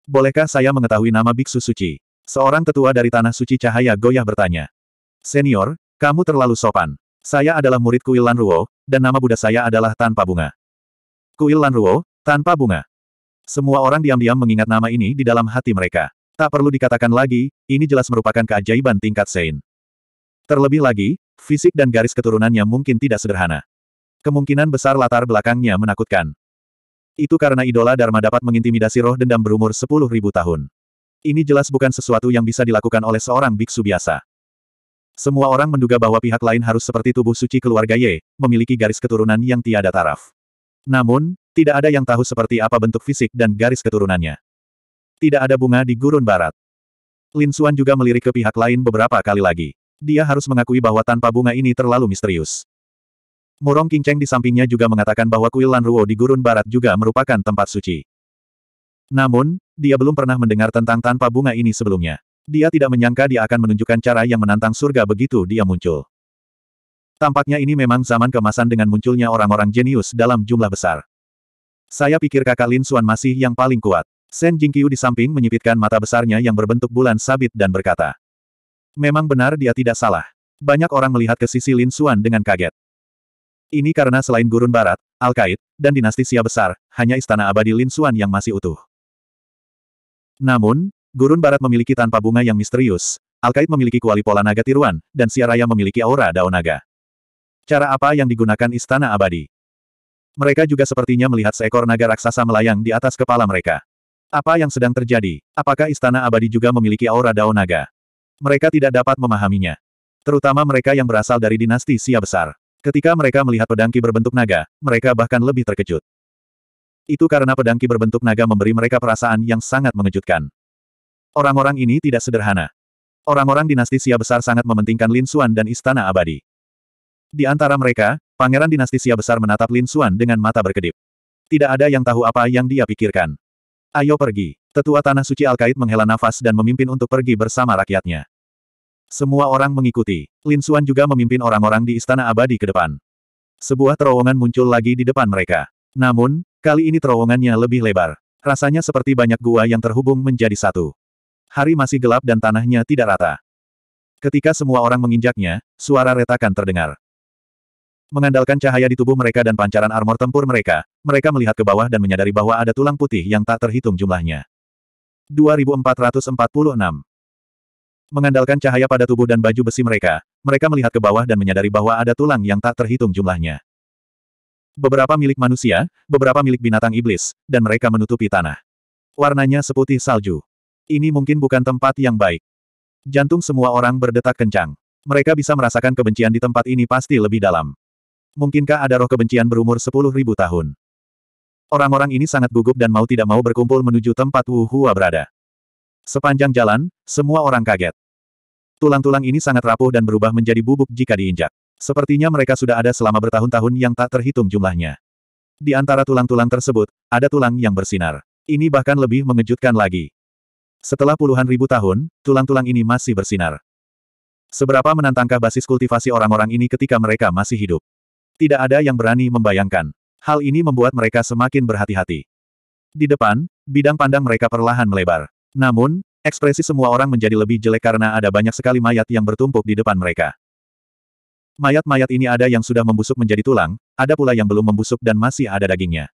Bolehkah saya mengetahui nama biksu suci? Seorang tetua dari Tanah Suci Cahaya Goyah bertanya. Senior, kamu terlalu sopan. Saya adalah murid Kuil Lanruo, dan nama Buddha saya adalah Tanpa Bunga. Kuil Lanruo, Tanpa Bunga. Semua orang diam-diam mengingat nama ini di dalam hati mereka. Tak perlu dikatakan lagi, ini jelas merupakan keajaiban tingkat Sein. Terlebih lagi, fisik dan garis keturunannya mungkin tidak sederhana. Kemungkinan besar latar belakangnya menakutkan. Itu karena idola Dharma dapat mengintimidasi roh dendam berumur 10.000 tahun. Ini jelas bukan sesuatu yang bisa dilakukan oleh seorang biksu biasa. Semua orang menduga bahwa pihak lain harus seperti tubuh suci keluarga Ye, memiliki garis keturunan yang tiada taraf. Namun, tidak ada yang tahu seperti apa bentuk fisik dan garis keturunannya. Tidak ada bunga di gurun barat. Lin Xuan juga melirik ke pihak lain beberapa kali lagi. Dia harus mengakui bahwa tanpa bunga ini terlalu misterius. Murong Cheng di sampingnya juga mengatakan bahwa kuil Lan Ruo di gurun barat juga merupakan tempat suci. Namun, dia belum pernah mendengar tentang tanpa bunga ini sebelumnya. Dia tidak menyangka dia akan menunjukkan cara yang menantang surga begitu dia muncul. Tampaknya ini memang zaman kemasan dengan munculnya orang-orang jenius dalam jumlah besar. Saya pikir kakak Lin Suan masih yang paling kuat. Shen Jingqiu di samping menyipitkan mata besarnya yang berbentuk bulan sabit dan berkata. Memang benar dia tidak salah. Banyak orang melihat ke sisi Lin Suan dengan kaget. Ini karena selain Gurun Barat, Al-Qaid, dan dinasti Xia besar, hanya istana abadi Lin Suan yang masih utuh. Namun, Gurun Barat memiliki tanpa bunga yang misterius, Al-Qaid memiliki kuali pola naga tiruan, dan Xia Raya memiliki aura daun naga. Cara apa yang digunakan istana abadi? Mereka juga sepertinya melihat seekor naga raksasa melayang di atas kepala mereka. Apa yang sedang terjadi? Apakah istana abadi juga memiliki aura dao naga? Mereka tidak dapat memahaminya. Terutama mereka yang berasal dari dinasti Sia Besar. Ketika mereka melihat pedangki berbentuk naga, mereka bahkan lebih terkejut. Itu karena pedangki berbentuk naga memberi mereka perasaan yang sangat mengejutkan. Orang-orang ini tidak sederhana. Orang-orang dinasti Sia Besar sangat mementingkan Lin Xuan dan Istana Abadi. Di antara mereka, Pangeran Dinasti Sia besar menatap Lin Xuan dengan mata berkedip. Tidak ada yang tahu apa yang dia pikirkan. Ayo pergi. Tetua Tanah Suci Alkait menghela nafas dan memimpin untuk pergi bersama rakyatnya. Semua orang mengikuti. Lin Xuan juga memimpin orang-orang di Istana Abadi ke depan. Sebuah terowongan muncul lagi di depan mereka. Namun, kali ini terowongannya lebih lebar. Rasanya seperti banyak gua yang terhubung menjadi satu. Hari masih gelap dan tanahnya tidak rata. Ketika semua orang menginjaknya, suara retakan terdengar. Mengandalkan cahaya di tubuh mereka dan pancaran armor tempur mereka, mereka melihat ke bawah dan menyadari bahwa ada tulang putih yang tak terhitung jumlahnya. 2446 Mengandalkan cahaya pada tubuh dan baju besi mereka, mereka melihat ke bawah dan menyadari bahwa ada tulang yang tak terhitung jumlahnya. Beberapa milik manusia, beberapa milik binatang iblis, dan mereka menutupi tanah. Warnanya seputih salju. Ini mungkin bukan tempat yang baik. Jantung semua orang berdetak kencang. Mereka bisa merasakan kebencian di tempat ini pasti lebih dalam mungkinkah ada roh kebencian berumur sepuluh ribu tahun? Orang-orang ini sangat gugup dan mau tidak mau berkumpul menuju tempat Wu Hua berada. Sepanjang jalan, semua orang kaget. Tulang-tulang ini sangat rapuh dan berubah menjadi bubuk jika diinjak. Sepertinya mereka sudah ada selama bertahun-tahun yang tak terhitung jumlahnya. Di antara tulang-tulang tersebut, ada tulang yang bersinar. Ini bahkan lebih mengejutkan lagi. Setelah puluhan ribu tahun, tulang-tulang ini masih bersinar. Seberapa menantangkah basis kultivasi orang-orang ini ketika mereka masih hidup? Tidak ada yang berani membayangkan. Hal ini membuat mereka semakin berhati-hati. Di depan, bidang pandang mereka perlahan melebar. Namun, ekspresi semua orang menjadi lebih jelek karena ada banyak sekali mayat yang bertumpuk di depan mereka. Mayat-mayat ini ada yang sudah membusuk menjadi tulang, ada pula yang belum membusuk dan masih ada dagingnya.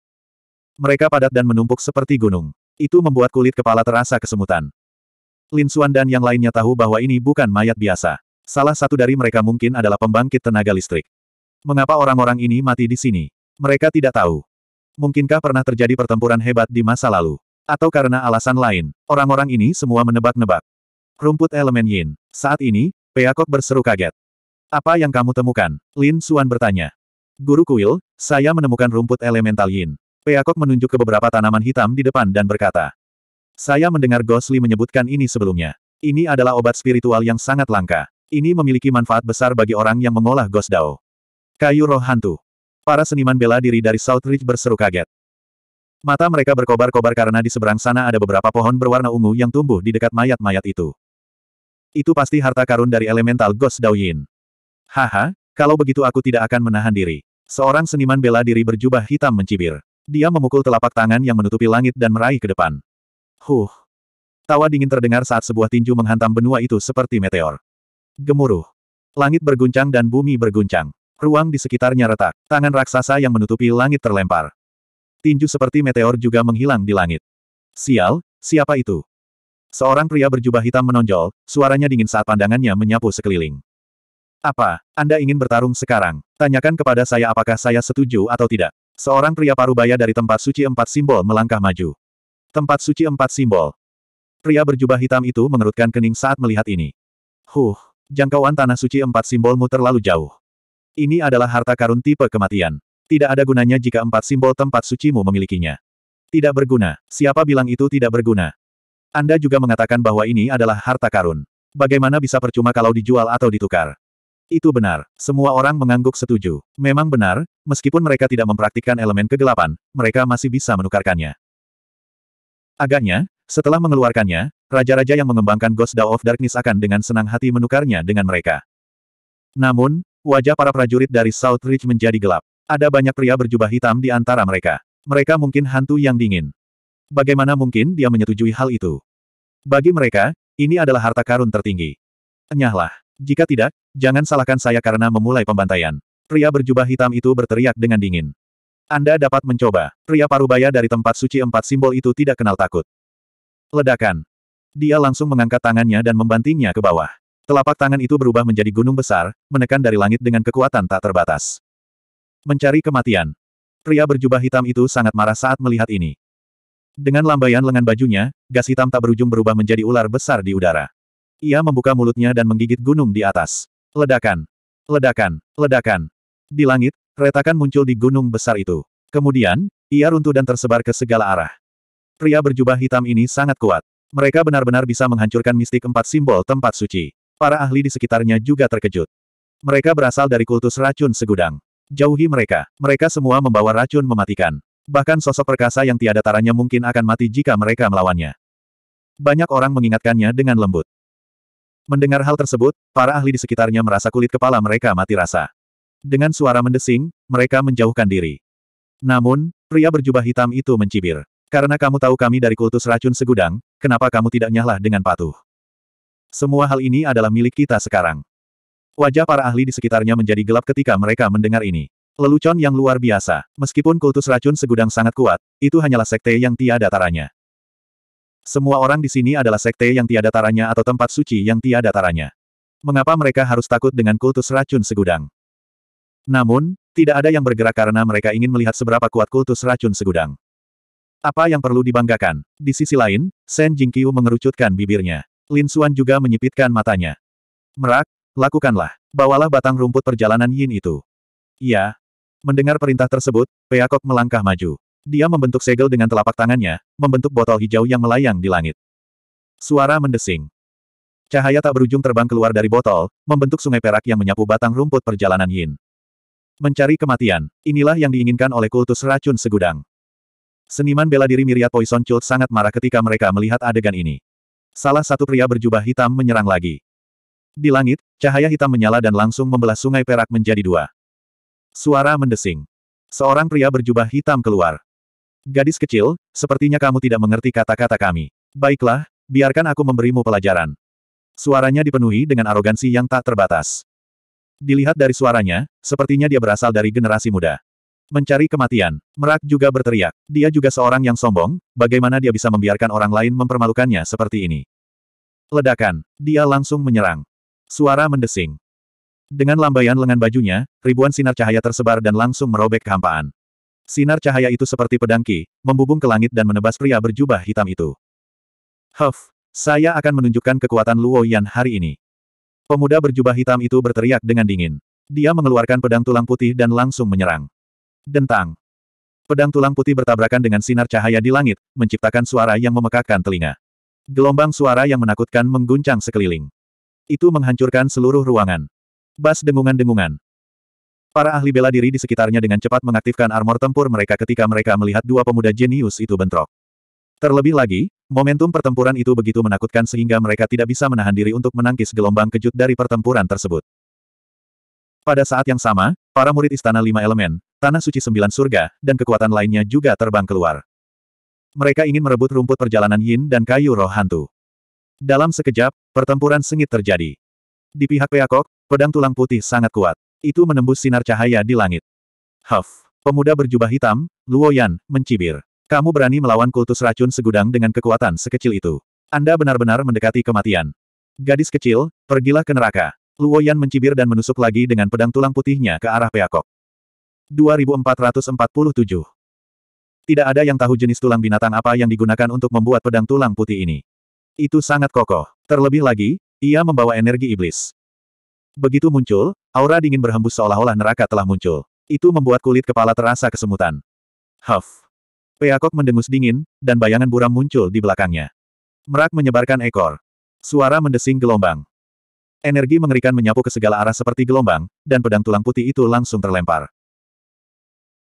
Mereka padat dan menumpuk seperti gunung. Itu membuat kulit kepala terasa kesemutan. Lin Suan dan yang lainnya tahu bahwa ini bukan mayat biasa. Salah satu dari mereka mungkin adalah pembangkit tenaga listrik. Mengapa orang-orang ini mati di sini? Mereka tidak tahu. Mungkinkah pernah terjadi pertempuran hebat di masa lalu? Atau karena alasan lain, orang-orang ini semua menebak-nebak. Rumput elemen yin. Saat ini, Peakok berseru kaget. Apa yang kamu temukan? Lin Suan bertanya. Guru kuil, saya menemukan rumput elemental yin. Peakok menunjuk ke beberapa tanaman hitam di depan dan berkata. Saya mendengar Gosli menyebutkan ini sebelumnya. Ini adalah obat spiritual yang sangat langka. Ini memiliki manfaat besar bagi orang yang mengolah Dao. Kayu roh hantu. Para seniman bela diri dari Ridge berseru kaget. Mata mereka berkobar-kobar karena di seberang sana ada beberapa pohon berwarna ungu yang tumbuh di dekat mayat-mayat itu. Itu pasti harta karun dari elemental Ghost Daoyin. Haha, kalau begitu aku tidak akan menahan diri. Seorang seniman bela diri berjubah hitam mencibir. Dia memukul telapak tangan yang menutupi langit dan meraih ke depan. Huh. Tawa dingin terdengar saat sebuah tinju menghantam benua itu seperti meteor. Gemuruh. Langit berguncang dan bumi berguncang. Ruang di sekitarnya retak. Tangan raksasa yang menutupi langit terlempar. Tinju seperti meteor juga menghilang di langit. Sial, siapa itu? Seorang pria berjubah hitam menonjol, suaranya dingin saat pandangannya menyapu sekeliling. Apa, Anda ingin bertarung sekarang? Tanyakan kepada saya apakah saya setuju atau tidak. Seorang pria parubaya dari tempat suci empat simbol melangkah maju. Tempat suci empat simbol. Pria berjubah hitam itu mengerutkan kening saat melihat ini. Huh, jangkauan tanah suci empat simbolmu terlalu jauh. Ini adalah harta karun tipe kematian. Tidak ada gunanya jika empat simbol tempat sucimu memilikinya. Tidak berguna. Siapa bilang itu tidak berguna? Anda juga mengatakan bahwa ini adalah harta karun. Bagaimana bisa percuma kalau dijual atau ditukar? Itu benar. Semua orang mengangguk setuju. Memang benar, meskipun mereka tidak mempraktikkan elemen kegelapan, mereka masih bisa menukarkannya. Agaknya, setelah mengeluarkannya, raja-raja yang mengembangkan Ghost Dao of Darkness akan dengan senang hati menukarnya dengan mereka. Namun, Wajah para prajurit dari Southridge menjadi gelap. Ada banyak pria berjubah hitam di antara mereka. Mereka mungkin hantu yang dingin. Bagaimana mungkin dia menyetujui hal itu? Bagi mereka, ini adalah harta karun tertinggi. Enyahlah. Jika tidak, jangan salahkan saya karena memulai pembantaian. Pria berjubah hitam itu berteriak dengan dingin. Anda dapat mencoba. Pria parubaya dari tempat suci empat simbol itu tidak kenal takut. Ledakan. Dia langsung mengangkat tangannya dan membantingnya ke bawah. Telapak tangan itu berubah menjadi gunung besar, menekan dari langit dengan kekuatan tak terbatas. Mencari kematian. Pria berjubah hitam itu sangat marah saat melihat ini. Dengan lambaian lengan bajunya, gas hitam tak berujung berubah menjadi ular besar di udara. Ia membuka mulutnya dan menggigit gunung di atas. Ledakan. Ledakan. Ledakan. Di langit, retakan muncul di gunung besar itu. Kemudian, ia runtuh dan tersebar ke segala arah. Pria berjubah hitam ini sangat kuat. Mereka benar-benar bisa menghancurkan mistik empat simbol tempat suci. Para ahli di sekitarnya juga terkejut. Mereka berasal dari kultus racun segudang. Jauhi mereka. Mereka semua membawa racun mematikan. Bahkan sosok perkasa yang tiada taranya mungkin akan mati jika mereka melawannya. Banyak orang mengingatkannya dengan lembut. Mendengar hal tersebut, para ahli di sekitarnya merasa kulit kepala mereka mati rasa. Dengan suara mendesing, mereka menjauhkan diri. Namun, pria berjubah hitam itu mencibir. Karena kamu tahu kami dari kultus racun segudang, kenapa kamu tidak nyahlah dengan patuh? Semua hal ini adalah milik kita sekarang. Wajah para ahli di sekitarnya menjadi gelap ketika mereka mendengar ini. Lelucon yang luar biasa. Meskipun kultus racun segudang sangat kuat, itu hanyalah sekte yang tiada taranya. Semua orang di sini adalah sekte yang tiada taranya atau tempat suci yang tiada taranya. Mengapa mereka harus takut dengan kultus racun segudang? Namun, tidak ada yang bergerak karena mereka ingin melihat seberapa kuat kultus racun segudang. Apa yang perlu dibanggakan? Di sisi lain, Shen Jingqiu mengerucutkan bibirnya. Lin Suan juga menyipitkan matanya. Merak, lakukanlah. Bawalah batang rumput perjalanan Yin itu. Iya. Mendengar perintah tersebut, peacock melangkah maju. Dia membentuk segel dengan telapak tangannya, membentuk botol hijau yang melayang di langit. Suara mendesing. Cahaya tak berujung terbang keluar dari botol, membentuk sungai perak yang menyapu batang rumput perjalanan Yin. Mencari kematian, inilah yang diinginkan oleh kultus racun segudang. Seniman bela diri Miriat Poison Chult sangat marah ketika mereka melihat adegan ini. Salah satu pria berjubah hitam menyerang lagi. Di langit, cahaya hitam menyala dan langsung membelah sungai perak menjadi dua. Suara mendesing. Seorang pria berjubah hitam keluar. Gadis kecil, sepertinya kamu tidak mengerti kata-kata kami. Baiklah, biarkan aku memberimu pelajaran. Suaranya dipenuhi dengan arogansi yang tak terbatas. Dilihat dari suaranya, sepertinya dia berasal dari generasi muda mencari kematian. Merak juga berteriak. Dia juga seorang yang sombong, bagaimana dia bisa membiarkan orang lain mempermalukannya seperti ini. Ledakan. Dia langsung menyerang. Suara mendesing. Dengan lambaian lengan bajunya, ribuan sinar cahaya tersebar dan langsung merobek kehampaan. Sinar cahaya itu seperti pedangki, membubung ke langit dan menebas pria berjubah hitam itu. Huff, saya akan menunjukkan kekuatan Luo Yan hari ini. Pemuda berjubah hitam itu berteriak dengan dingin. Dia mengeluarkan pedang tulang putih dan langsung menyerang. Dentang. Pedang tulang putih bertabrakan dengan sinar cahaya di langit, menciptakan suara yang memekakkan telinga. Gelombang suara yang menakutkan mengguncang sekeliling. Itu menghancurkan seluruh ruangan. Bas dengungan-dengungan. Para ahli bela diri di sekitarnya dengan cepat mengaktifkan armor tempur mereka ketika mereka melihat dua pemuda jenius itu bentrok. Terlebih lagi, momentum pertempuran itu begitu menakutkan sehingga mereka tidak bisa menahan diri untuk menangkis gelombang kejut dari pertempuran tersebut. Pada saat yang sama, para murid Istana Lima Elemen, tanah suci sembilan surga, dan kekuatan lainnya juga terbang keluar. Mereka ingin merebut rumput perjalanan Yin dan kayu roh hantu. Dalam sekejap, pertempuran sengit terjadi. Di pihak Peacock, pedang tulang putih sangat kuat. Itu menembus sinar cahaya di langit. Huff, pemuda berjubah hitam, Luo Yan, mencibir. Kamu berani melawan kultus racun segudang dengan kekuatan sekecil itu. Anda benar-benar mendekati kematian. Gadis kecil, pergilah ke neraka. Luo Yan mencibir dan menusuk lagi dengan pedang tulang putihnya ke arah Peacock. 2447. Tidak ada yang tahu jenis tulang binatang apa yang digunakan untuk membuat pedang tulang putih ini. Itu sangat kokoh. Terlebih lagi, ia membawa energi iblis. Begitu muncul, aura dingin berhembus seolah-olah neraka telah muncul. Itu membuat kulit kepala terasa kesemutan. Huff. Peakok mendengus dingin, dan bayangan buram muncul di belakangnya. Merak menyebarkan ekor. Suara mendesing gelombang. Energi mengerikan menyapu ke segala arah seperti gelombang, dan pedang tulang putih itu langsung terlempar.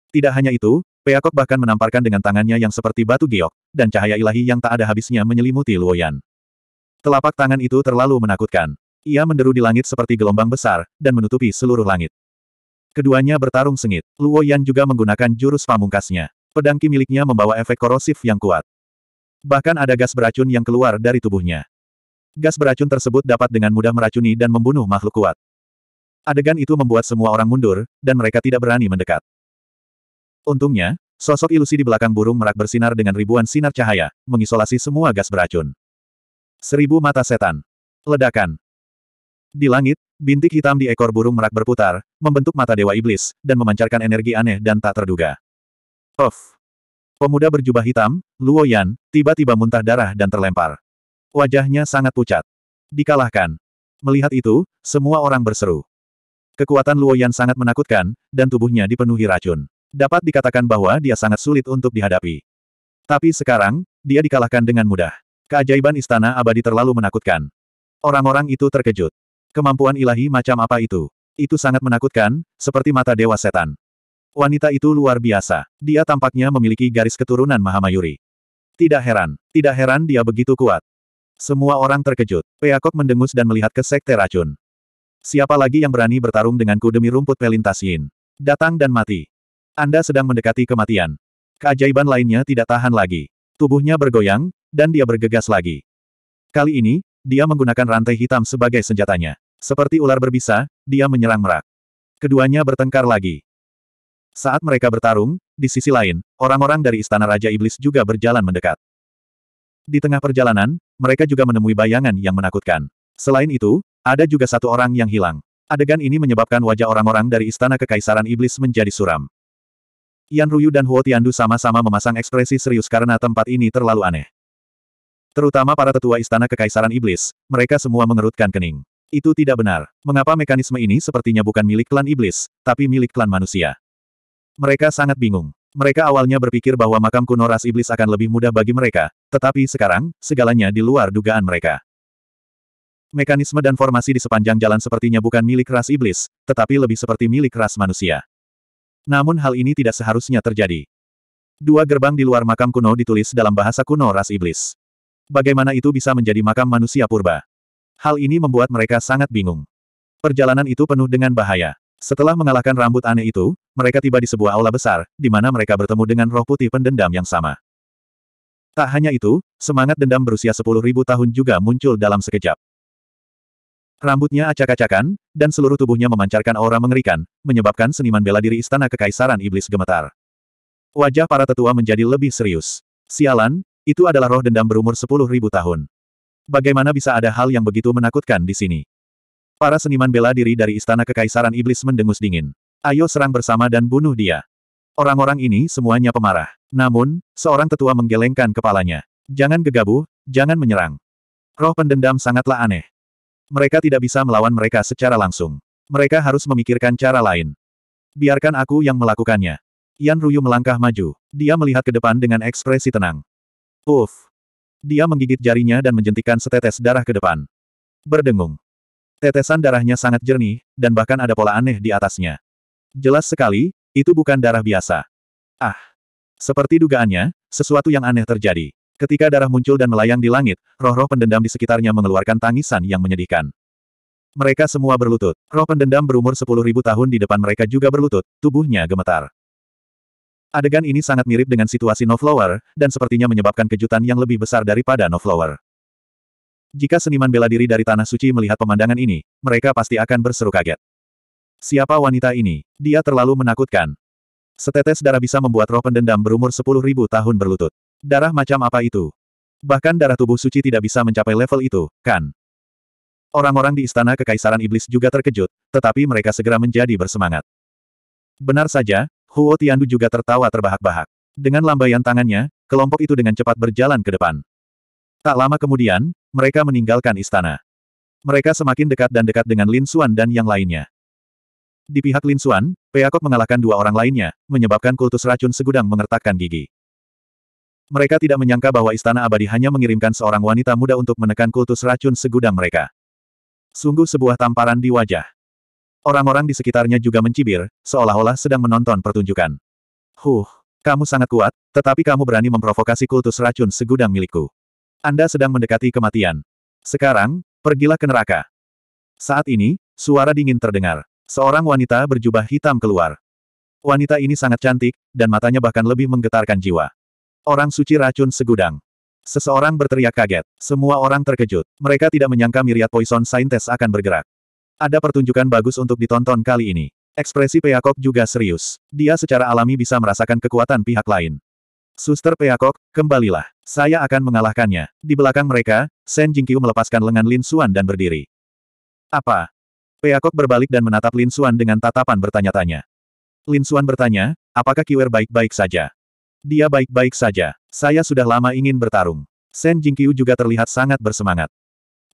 Tidak hanya itu, Peacock bahkan menamparkan dengan tangannya yang seperti batu giok, dan cahaya ilahi yang tak ada habisnya menyelimuti Luoyan. Telapak tangan itu terlalu menakutkan. Ia menderu di langit seperti gelombang besar, dan menutupi seluruh langit. Keduanya bertarung sengit. Luoyan juga menggunakan jurus pamungkasnya. Pedangki miliknya membawa efek korosif yang kuat. Bahkan ada gas beracun yang keluar dari tubuhnya. Gas beracun tersebut dapat dengan mudah meracuni dan membunuh makhluk kuat. Adegan itu membuat semua orang mundur, dan mereka tidak berani mendekat. Untungnya, sosok ilusi di belakang burung merak bersinar dengan ribuan sinar cahaya, mengisolasi semua gas beracun. Seribu mata setan. Ledakan. Di langit, bintik hitam di ekor burung merak berputar, membentuk mata dewa iblis, dan memancarkan energi aneh dan tak terduga. Of. Pemuda berjubah hitam, Luo Yan, tiba-tiba muntah darah dan terlempar. Wajahnya sangat pucat. Dikalahkan. Melihat itu, semua orang berseru. Kekuatan Luo Yan sangat menakutkan, dan tubuhnya dipenuhi racun. Dapat dikatakan bahwa dia sangat sulit untuk dihadapi. Tapi sekarang, dia dikalahkan dengan mudah. Keajaiban istana abadi terlalu menakutkan. Orang-orang itu terkejut. Kemampuan ilahi macam apa itu? Itu sangat menakutkan, seperti mata dewa setan. Wanita itu luar biasa. Dia tampaknya memiliki garis keturunan Mahamayuri. Tidak heran, tidak heran dia begitu kuat. Semua orang terkejut. Peacock mendengus dan melihat ke sekte racun. Siapa lagi yang berani bertarung denganku demi rumput pelintas Yin? Datang dan mati. Anda sedang mendekati kematian. Keajaiban lainnya tidak tahan lagi. Tubuhnya bergoyang, dan dia bergegas lagi. Kali ini, dia menggunakan rantai hitam sebagai senjatanya. Seperti ular berbisa, dia menyerang merak. Keduanya bertengkar lagi. Saat mereka bertarung, di sisi lain, orang-orang dari Istana Raja Iblis juga berjalan mendekat. Di tengah perjalanan, mereka juga menemui bayangan yang menakutkan. Selain itu, ada juga satu orang yang hilang. Adegan ini menyebabkan wajah orang-orang dari Istana Kekaisaran Iblis menjadi suram. Yan Ruyu dan Huo Tiandu sama-sama memasang ekspresi serius karena tempat ini terlalu aneh. Terutama para tetua istana kekaisaran iblis, mereka semua mengerutkan kening. Itu tidak benar. Mengapa mekanisme ini sepertinya bukan milik klan iblis, tapi milik klan manusia? Mereka sangat bingung. Mereka awalnya berpikir bahwa makam kuno ras iblis akan lebih mudah bagi mereka, tetapi sekarang, segalanya di luar dugaan mereka. Mekanisme dan formasi di sepanjang jalan sepertinya bukan milik ras iblis, tetapi lebih seperti milik ras manusia. Namun hal ini tidak seharusnya terjadi. Dua gerbang di luar makam kuno ditulis dalam bahasa kuno ras iblis. Bagaimana itu bisa menjadi makam manusia purba? Hal ini membuat mereka sangat bingung. Perjalanan itu penuh dengan bahaya. Setelah mengalahkan rambut aneh itu, mereka tiba di sebuah aula besar, di mana mereka bertemu dengan roh putih pendendam yang sama. Tak hanya itu, semangat dendam berusia 10.000 tahun juga muncul dalam sekejap. Rambutnya acak-acakan, dan seluruh tubuhnya memancarkan aura mengerikan, menyebabkan seniman bela diri istana kekaisaran iblis gemetar. Wajah para tetua menjadi lebih serius. Sialan, itu adalah roh dendam berumur sepuluh ribu tahun. Bagaimana bisa ada hal yang begitu menakutkan di sini? Para seniman bela diri dari istana kekaisaran iblis mendengus dingin. Ayo serang bersama dan bunuh dia. Orang-orang ini semuanya pemarah. Namun, seorang tetua menggelengkan kepalanya. Jangan gegabah, jangan menyerang. Roh pendendam sangatlah aneh. Mereka tidak bisa melawan mereka secara langsung. Mereka harus memikirkan cara lain. Biarkan aku yang melakukannya. Yan Ruyu melangkah maju. Dia melihat ke depan dengan ekspresi tenang. Uff. Dia menggigit jarinya dan menjentikan setetes darah ke depan. Berdengung. Tetesan darahnya sangat jernih, dan bahkan ada pola aneh di atasnya. Jelas sekali, itu bukan darah biasa. Ah. Seperti dugaannya, sesuatu yang aneh terjadi. Ketika darah muncul dan melayang di langit, roh-roh pendendam di sekitarnya mengeluarkan tangisan yang menyedihkan. Mereka semua berlutut. Roh pendendam berumur 10.000 tahun di depan mereka juga berlutut, tubuhnya gemetar. Adegan ini sangat mirip dengan situasi No Flower, dan sepertinya menyebabkan kejutan yang lebih besar daripada No Flower. Jika seniman bela diri dari Tanah Suci melihat pemandangan ini, mereka pasti akan berseru kaget. Siapa wanita ini? Dia terlalu menakutkan. Setetes darah bisa membuat roh pendendam berumur sepuluh ribu tahun berlutut. Darah macam apa itu? Bahkan darah tubuh suci tidak bisa mencapai level itu, kan? Orang-orang di istana kekaisaran iblis juga terkejut, tetapi mereka segera menjadi bersemangat. Benar saja, Huo Tiandu juga tertawa terbahak-bahak. Dengan lambaian tangannya, kelompok itu dengan cepat berjalan ke depan. Tak lama kemudian, mereka meninggalkan istana. Mereka semakin dekat dan dekat dengan Lin Xuan dan yang lainnya. Di pihak Lin Xuan, peacock mengalahkan dua orang lainnya, menyebabkan kultus racun segudang mengertakkan gigi. Mereka tidak menyangka bahwa Istana Abadi hanya mengirimkan seorang wanita muda untuk menekan kultus racun segudang mereka. Sungguh sebuah tamparan di wajah. Orang-orang di sekitarnya juga mencibir, seolah-olah sedang menonton pertunjukan. Huh, kamu sangat kuat, tetapi kamu berani memprovokasi kultus racun segudang milikku. Anda sedang mendekati kematian. Sekarang, pergilah ke neraka. Saat ini, suara dingin terdengar. Seorang wanita berjubah hitam keluar. Wanita ini sangat cantik, dan matanya bahkan lebih menggetarkan jiwa. Orang suci racun segudang. Seseorang berteriak kaget. Semua orang terkejut. Mereka tidak menyangka miriat poison saintes akan bergerak. Ada pertunjukan bagus untuk ditonton kali ini. Ekspresi Peakok juga serius. Dia secara alami bisa merasakan kekuatan pihak lain. Suster Peakok, kembalilah. Saya akan mengalahkannya. Di belakang mereka, Shen Jingqiu melepaskan lengan Lin Suan dan berdiri. Apa? Peakok berbalik dan menatap Lin Xuan dengan tatapan bertanya-tanya. Lin Xuan bertanya, apakah Kiwer baik-baik saja? Dia baik-baik saja. Saya sudah lama ingin bertarung. Shen Jingqiu juga terlihat sangat bersemangat.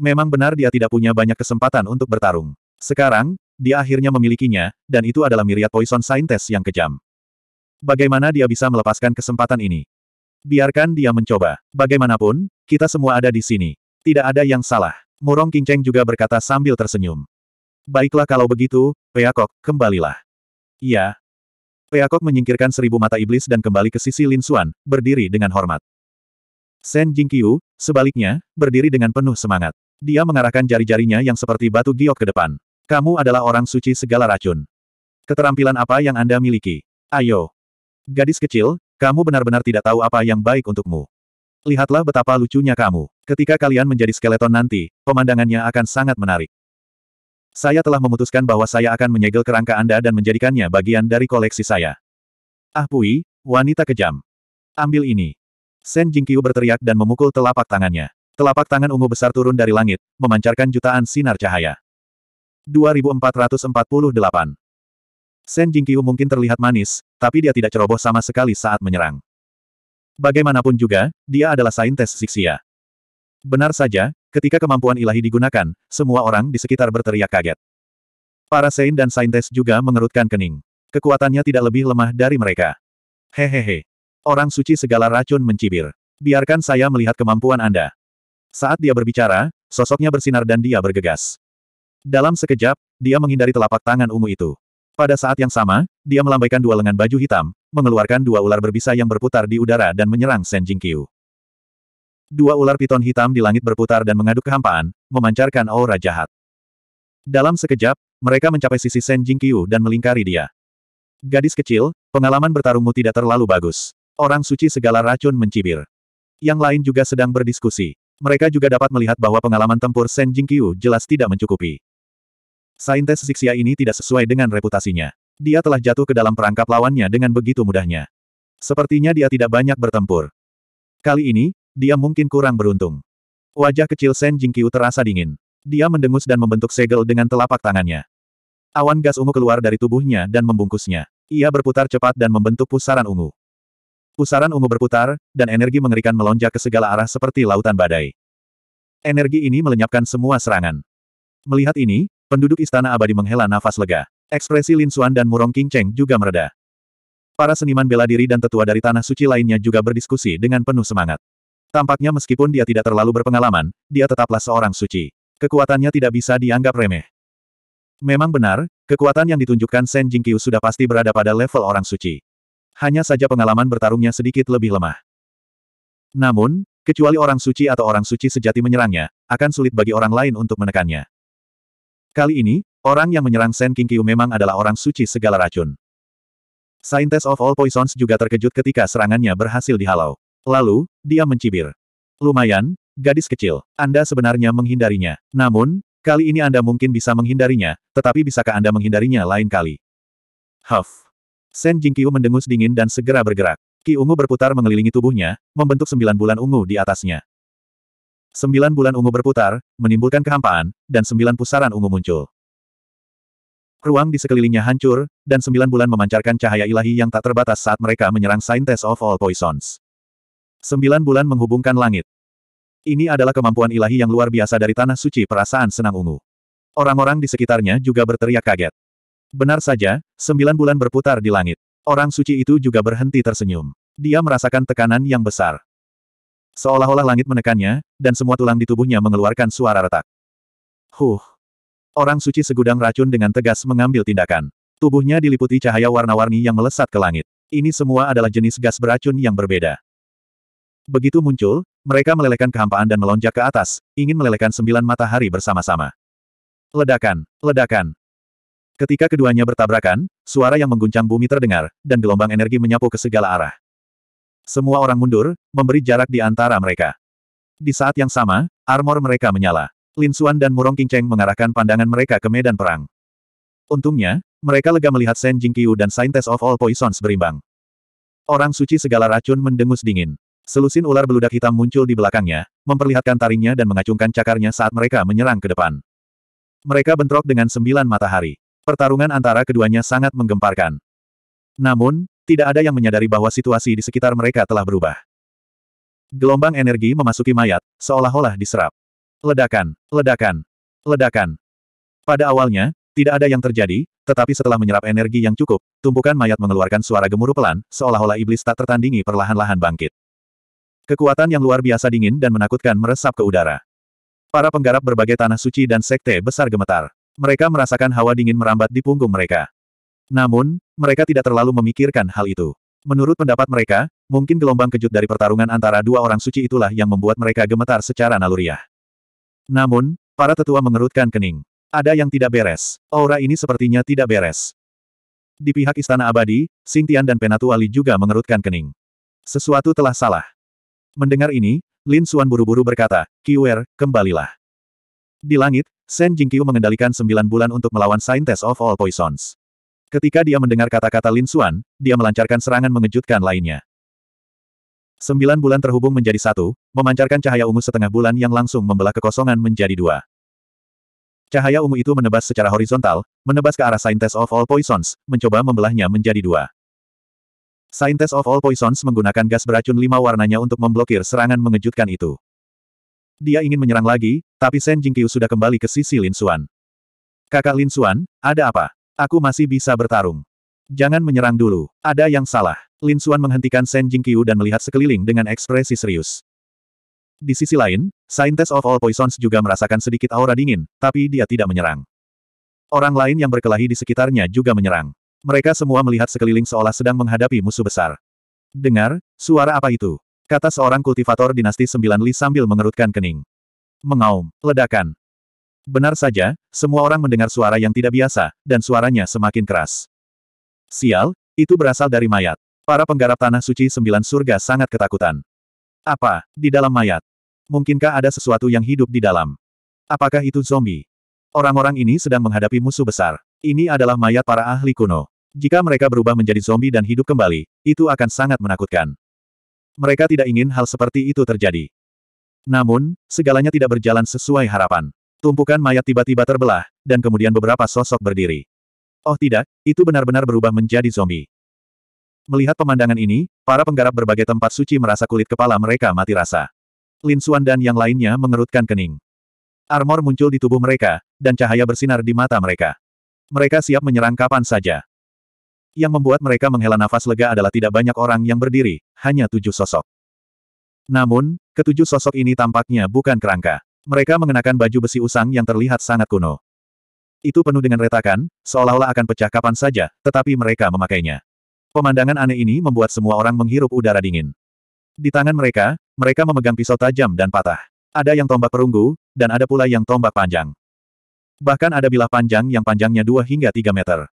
Memang benar dia tidak punya banyak kesempatan untuk bertarung. Sekarang, dia akhirnya memilikinya, dan itu adalah miriat poison saintes yang kejam. Bagaimana dia bisa melepaskan kesempatan ini? Biarkan dia mencoba. Bagaimanapun, kita semua ada di sini. Tidak ada yang salah. Murong Cheng juga berkata sambil tersenyum. Baiklah kalau begitu, Peakok, kembalilah. Iya. Peakok menyingkirkan seribu mata iblis dan kembali ke sisi Lin Suan, berdiri dengan hormat. Shen Jingqiu, sebaliknya, berdiri dengan penuh semangat. Dia mengarahkan jari-jarinya yang seperti batu giok ke depan. Kamu adalah orang suci segala racun. Keterampilan apa yang Anda miliki? Ayo. Gadis kecil, kamu benar-benar tidak tahu apa yang baik untukmu. Lihatlah betapa lucunya kamu. Ketika kalian menjadi skeleton nanti, pemandangannya akan sangat menarik. Saya telah memutuskan bahwa saya akan menyegel kerangka Anda dan menjadikannya bagian dari koleksi saya. Ah Pui, wanita kejam. Ambil ini. Shen Jingqiu berteriak dan memukul telapak tangannya. Telapak tangan ungu besar turun dari langit, memancarkan jutaan sinar cahaya. 2448 Shen Jingqiu mungkin terlihat manis, tapi dia tidak ceroboh sama sekali saat menyerang. Bagaimanapun juga, dia adalah saintes Sixia. Benar saja, ketika kemampuan ilahi digunakan, semua orang di sekitar berteriak kaget. Para Saint dan Saintes juga mengerutkan kening. Kekuatannya tidak lebih lemah dari mereka. Hehehe. Orang suci segala racun mencibir. Biarkan saya melihat kemampuan Anda. Saat dia berbicara, sosoknya bersinar dan dia bergegas. Dalam sekejap, dia menghindari telapak tangan ungu itu. Pada saat yang sama, dia melambaikan dua lengan baju hitam, mengeluarkan dua ular berbisa yang berputar di udara dan menyerang Shen Jingqiu dua ular piton hitam di langit berputar dan mengaduk kehampaan, memancarkan aura jahat. Dalam sekejap, mereka mencapai sisi Shen Jingqiu dan melingkari dia. Gadis kecil, pengalaman bertarungmu tidak terlalu bagus. Orang suci segala racun mencibir. Yang lain juga sedang berdiskusi. Mereka juga dapat melihat bahwa pengalaman tempur Shen Jingqiu jelas tidak mencukupi. Saintes Zixia ini tidak sesuai dengan reputasinya. Dia telah jatuh ke dalam perangkap lawannya dengan begitu mudahnya. Sepertinya dia tidak banyak bertempur. Kali ini, dia mungkin kurang beruntung. Wajah kecil Shen Jingqiu terasa dingin. Dia mendengus dan membentuk segel dengan telapak tangannya. Awan gas ungu keluar dari tubuhnya dan membungkusnya. Ia berputar cepat dan membentuk pusaran ungu. Pusaran ungu berputar, dan energi mengerikan melonjak ke segala arah seperti lautan badai. Energi ini melenyapkan semua serangan. Melihat ini, penduduk istana abadi menghela nafas lega. Ekspresi Lin Xuan dan Murong King Cheng juga mereda. Para seniman bela diri dan tetua dari tanah suci lainnya juga berdiskusi dengan penuh semangat. Tampaknya meskipun dia tidak terlalu berpengalaman, dia tetaplah seorang suci. Kekuatannya tidak bisa dianggap remeh. Memang benar, kekuatan yang ditunjukkan Sen Jingqiu sudah pasti berada pada level orang suci. Hanya saja pengalaman bertarungnya sedikit lebih lemah. Namun, kecuali orang suci atau orang suci sejati menyerangnya, akan sulit bagi orang lain untuk menekannya. Kali ini, orang yang menyerang Sen Jingqiu memang adalah orang suci segala racun. Scientist of All Poisons juga terkejut ketika serangannya berhasil dihalau. Lalu, dia mencibir. Lumayan, gadis kecil. Anda sebenarnya menghindarinya. Namun, kali ini Anda mungkin bisa menghindarinya, tetapi bisakah Anda menghindarinya lain kali? Huff. Sen Jingqiu mendengus dingin dan segera bergerak. Ki ungu berputar mengelilingi tubuhnya, membentuk sembilan bulan ungu di atasnya. Sembilan bulan ungu berputar, menimbulkan kehampaan, dan sembilan pusaran ungu muncul. Ruang di sekelilingnya hancur, dan sembilan bulan memancarkan cahaya ilahi yang tak terbatas saat mereka menyerang Scientist of All Poisons. Sembilan bulan menghubungkan langit. Ini adalah kemampuan ilahi yang luar biasa dari tanah suci perasaan senang ungu. Orang-orang di sekitarnya juga berteriak kaget. Benar saja, sembilan bulan berputar di langit. Orang suci itu juga berhenti tersenyum. Dia merasakan tekanan yang besar. Seolah-olah langit menekannya, dan semua tulang di tubuhnya mengeluarkan suara retak. Huh. Orang suci segudang racun dengan tegas mengambil tindakan. Tubuhnya diliputi cahaya warna-warni yang melesat ke langit. Ini semua adalah jenis gas beracun yang berbeda. Begitu muncul, mereka melelehkan kehampaan dan melonjak ke atas, ingin melelehkan sembilan matahari bersama-sama. Ledakan, ledakan. Ketika keduanya bertabrakan, suara yang mengguncang bumi terdengar, dan gelombang energi menyapu ke segala arah. Semua orang mundur, memberi jarak di antara mereka. Di saat yang sama, armor mereka menyala. Lin Xuan dan Murong Qingcheng mengarahkan pandangan mereka ke medan perang. Untungnya, mereka lega melihat Shen Jingqiu dan Scientist of All Poisons berimbang. Orang suci segala racun mendengus dingin. Selusin ular beludak hitam muncul di belakangnya, memperlihatkan taringnya dan mengacungkan cakarnya saat mereka menyerang ke depan. Mereka bentrok dengan sembilan matahari. Pertarungan antara keduanya sangat menggemparkan. Namun, tidak ada yang menyadari bahwa situasi di sekitar mereka telah berubah. Gelombang energi memasuki mayat, seolah-olah diserap. Ledakan, ledakan, ledakan. Pada awalnya, tidak ada yang terjadi, tetapi setelah menyerap energi yang cukup, tumpukan mayat mengeluarkan suara gemuruh pelan, seolah-olah iblis tak tertandingi perlahan-lahan bangkit. Kekuatan yang luar biasa dingin dan menakutkan meresap ke udara. Para penggarap berbagai tanah suci dan sekte besar gemetar. Mereka merasakan hawa dingin merambat di punggung mereka. Namun, mereka tidak terlalu memikirkan hal itu. Menurut pendapat mereka, mungkin gelombang kejut dari pertarungan antara dua orang suci itulah yang membuat mereka gemetar secara naluriah. Namun, para tetua mengerutkan kening. Ada yang tidak beres. Aura ini sepertinya tidak beres. Di pihak Istana Abadi, Sintian dan Penatua Ali juga mengerutkan kening. Sesuatu telah salah. Mendengar ini, Lin Xuan buru-buru berkata, Kiwer, kembalilah. Di langit, Shen Jingqiu mengendalikan sembilan bulan untuk melawan Scientist of All Poisons. Ketika dia mendengar kata-kata Lin Xuan, dia melancarkan serangan mengejutkan lainnya. Sembilan bulan terhubung menjadi satu, memancarkan cahaya ungu setengah bulan yang langsung membelah kekosongan menjadi dua. Cahaya ungu itu menebas secara horizontal, menebas ke arah Saintes of All Poisons, mencoba membelahnya menjadi dua. Scientist of All Poisons menggunakan gas beracun lima warnanya untuk memblokir serangan mengejutkan itu. Dia ingin menyerang lagi, tapi Shen Jingqiu sudah kembali ke sisi Lin Xuan. Kakak Lin Xuan, ada apa? Aku masih bisa bertarung. Jangan menyerang dulu, ada yang salah. Lin Xuan menghentikan Shen Jingqiu dan melihat sekeliling dengan ekspresi serius. Di sisi lain, Scientist of All Poisons juga merasakan sedikit aura dingin, tapi dia tidak menyerang. Orang lain yang berkelahi di sekitarnya juga menyerang. Mereka semua melihat sekeliling seolah sedang menghadapi musuh besar. Dengar, suara apa itu? Kata seorang kultivator dinasti sembilan Li sambil mengerutkan kening. Mengaum, ledakan. Benar saja, semua orang mendengar suara yang tidak biasa, dan suaranya semakin keras. Sial, itu berasal dari mayat. Para penggarap tanah suci sembilan surga sangat ketakutan. Apa, di dalam mayat? Mungkinkah ada sesuatu yang hidup di dalam? Apakah itu zombie? Orang-orang ini sedang menghadapi musuh besar. Ini adalah mayat para ahli kuno. Jika mereka berubah menjadi zombie dan hidup kembali, itu akan sangat menakutkan. Mereka tidak ingin hal seperti itu terjadi. Namun, segalanya tidak berjalan sesuai harapan. Tumpukan mayat tiba-tiba terbelah, dan kemudian beberapa sosok berdiri. Oh tidak, itu benar-benar berubah menjadi zombie. Melihat pemandangan ini, para penggarap berbagai tempat suci merasa kulit kepala mereka mati rasa. Lin Suan dan yang lainnya mengerutkan kening. Armor muncul di tubuh mereka, dan cahaya bersinar di mata mereka. Mereka siap menyerang kapan saja. Yang membuat mereka menghela nafas lega adalah tidak banyak orang yang berdiri, hanya tujuh sosok. Namun, ketujuh sosok ini tampaknya bukan kerangka. Mereka mengenakan baju besi usang yang terlihat sangat kuno. Itu penuh dengan retakan, seolah-olah akan pecah kapan saja, tetapi mereka memakainya. Pemandangan aneh ini membuat semua orang menghirup udara dingin. Di tangan mereka, mereka memegang pisau tajam dan patah. Ada yang tombak perunggu, dan ada pula yang tombak panjang. Bahkan ada bilah panjang yang panjangnya 2 hingga 3 meter.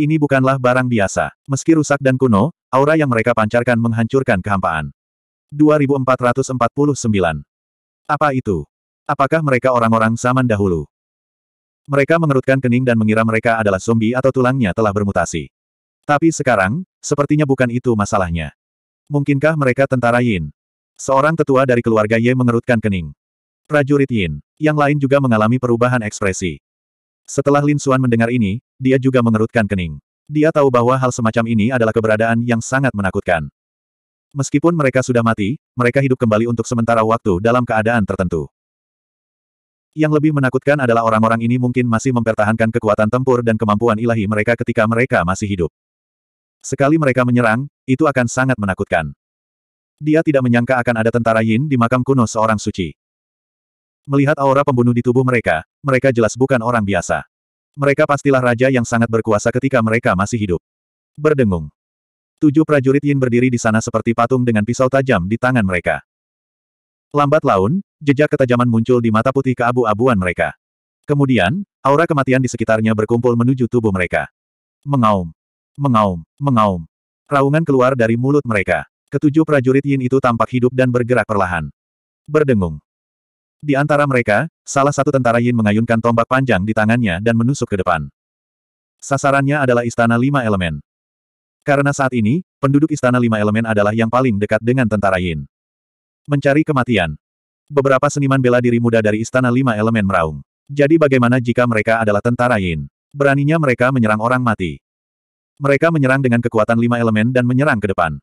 Ini bukanlah barang biasa. Meski rusak dan kuno, aura yang mereka pancarkan menghancurkan kehampaan. 2449. Apa itu? Apakah mereka orang-orang zaman dahulu? Mereka mengerutkan kening dan mengira mereka adalah zombie atau tulangnya telah bermutasi. Tapi sekarang, sepertinya bukan itu masalahnya. Mungkinkah mereka tentara Yin? Seorang tetua dari keluarga Ye mengerutkan kening. Prajurit Yin, yang lain juga mengalami perubahan ekspresi. Setelah Lin Xuan mendengar ini, dia juga mengerutkan kening. Dia tahu bahwa hal semacam ini adalah keberadaan yang sangat menakutkan. Meskipun mereka sudah mati, mereka hidup kembali untuk sementara waktu dalam keadaan tertentu. Yang lebih menakutkan adalah orang-orang ini mungkin masih mempertahankan kekuatan tempur dan kemampuan ilahi mereka ketika mereka masih hidup. Sekali mereka menyerang, itu akan sangat menakutkan. Dia tidak menyangka akan ada tentara Yin di makam kuno seorang suci. Melihat aura pembunuh di tubuh mereka, mereka jelas bukan orang biasa. Mereka pastilah raja yang sangat berkuasa ketika mereka masih hidup. Berdengung. Tujuh prajurit Yin berdiri di sana seperti patung dengan pisau tajam di tangan mereka. Lambat laun, jejak ketajaman muncul di mata putih keabu-abuan mereka. Kemudian, aura kematian di sekitarnya berkumpul menuju tubuh mereka. Mengaum. Mengaum. Mengaum. Raungan keluar dari mulut mereka. Ketujuh prajurit Yin itu tampak hidup dan bergerak perlahan. Berdengung. Di antara mereka, salah satu tentara Yin mengayunkan tombak panjang di tangannya dan menusuk ke depan. Sasarannya adalah Istana Lima Elemen. Karena saat ini, penduduk Istana Lima Elemen adalah yang paling dekat dengan tentara Yin. Mencari kematian. Beberapa seniman bela diri muda dari Istana Lima Elemen meraung. Jadi bagaimana jika mereka adalah tentara Yin? Beraninya mereka menyerang orang mati. Mereka menyerang dengan kekuatan lima elemen dan menyerang ke depan.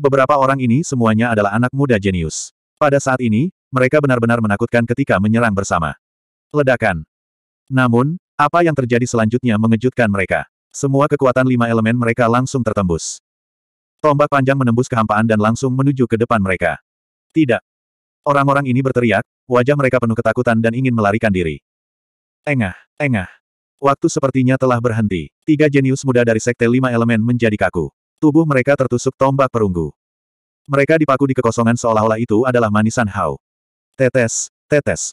Beberapa orang ini semuanya adalah anak muda jenius. Pada saat ini, mereka benar-benar menakutkan ketika menyerang bersama. Ledakan. Namun, apa yang terjadi selanjutnya mengejutkan mereka. Semua kekuatan lima elemen mereka langsung tertembus. Tombak panjang menembus kehampaan dan langsung menuju ke depan mereka. Tidak. Orang-orang ini berteriak, wajah mereka penuh ketakutan dan ingin melarikan diri. Engah, engah. Waktu sepertinya telah berhenti. Tiga jenius muda dari Sekte Lima Elemen menjadi kaku. Tubuh mereka tertusuk tombak perunggu. Mereka dipaku di kekosongan seolah-olah itu adalah manisan hau. Tetes, tetes.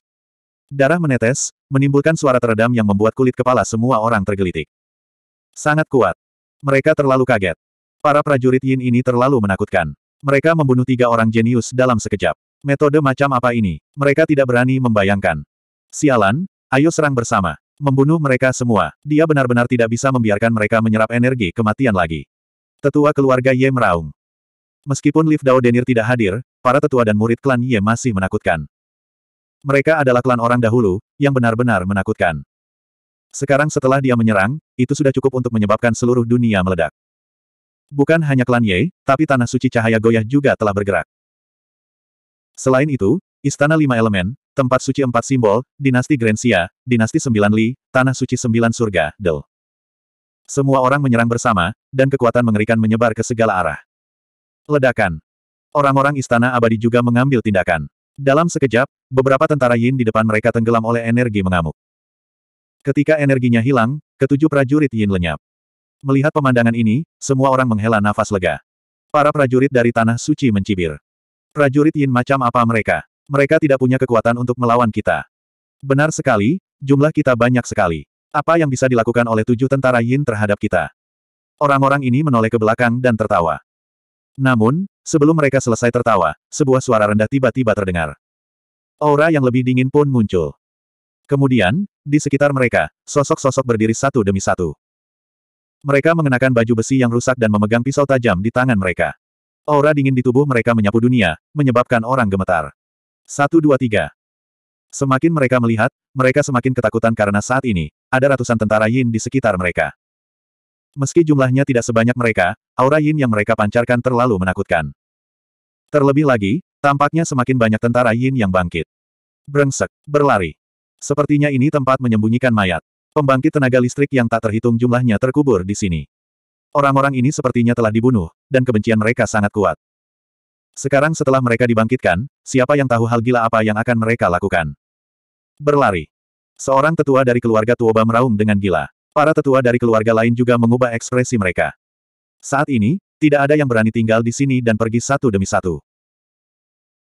Darah menetes, menimbulkan suara teredam yang membuat kulit kepala semua orang tergelitik. Sangat kuat. Mereka terlalu kaget. Para prajurit Yin ini terlalu menakutkan. Mereka membunuh tiga orang jenius dalam sekejap. Metode macam apa ini? Mereka tidak berani membayangkan. Sialan, ayo serang bersama. Membunuh mereka semua. Dia benar-benar tidak bisa membiarkan mereka menyerap energi kematian lagi. Tetua keluarga Ye meraung. Meskipun Liv Dao Denir tidak hadir, para tetua dan murid klan Ye masih menakutkan. Mereka adalah klan orang dahulu, yang benar-benar menakutkan. Sekarang setelah dia menyerang, itu sudah cukup untuk menyebabkan seluruh dunia meledak. Bukan hanya klan Ye, tapi Tanah Suci Cahaya Goyah juga telah bergerak. Selain itu, Istana Lima Elemen, Tempat Suci Empat Simbol, Dinasti Grensia, Dinasti Sembilan Li, Tanah Suci Sembilan Surga, Del. Semua orang menyerang bersama, dan kekuatan mengerikan menyebar ke segala arah. Ledakan. Orang-orang istana abadi juga mengambil tindakan. Dalam sekejap, beberapa tentara Yin di depan mereka tenggelam oleh energi mengamuk. Ketika energinya hilang, ketujuh prajurit Yin lenyap. Melihat pemandangan ini, semua orang menghela nafas lega. Para prajurit dari Tanah Suci mencibir. Prajurit Yin macam apa mereka? Mereka tidak punya kekuatan untuk melawan kita. Benar sekali, jumlah kita banyak sekali. Apa yang bisa dilakukan oleh tujuh tentara Yin terhadap kita? Orang-orang ini menoleh ke belakang dan tertawa. Namun, sebelum mereka selesai tertawa, sebuah suara rendah tiba-tiba terdengar. Aura yang lebih dingin pun muncul. Kemudian, di sekitar mereka, sosok-sosok berdiri satu demi satu. Mereka mengenakan baju besi yang rusak dan memegang pisau tajam di tangan mereka. Aura dingin di tubuh mereka menyapu dunia, menyebabkan orang gemetar. Satu dua tiga. Semakin mereka melihat, mereka semakin ketakutan karena saat ini, ada ratusan tentara Yin di sekitar mereka. Meski jumlahnya tidak sebanyak mereka, aura yin yang mereka pancarkan terlalu menakutkan. Terlebih lagi, tampaknya semakin banyak tentara yin yang bangkit. Brengsek, berlari. Sepertinya ini tempat menyembunyikan mayat. Pembangkit tenaga listrik yang tak terhitung jumlahnya terkubur di sini. Orang-orang ini sepertinya telah dibunuh, dan kebencian mereka sangat kuat. Sekarang setelah mereka dibangkitkan, siapa yang tahu hal gila apa yang akan mereka lakukan? Berlari. Seorang tetua dari keluarga Tuoba meraung dengan gila. Para tetua dari keluarga lain juga mengubah ekspresi mereka. Saat ini, tidak ada yang berani tinggal di sini dan pergi satu demi satu.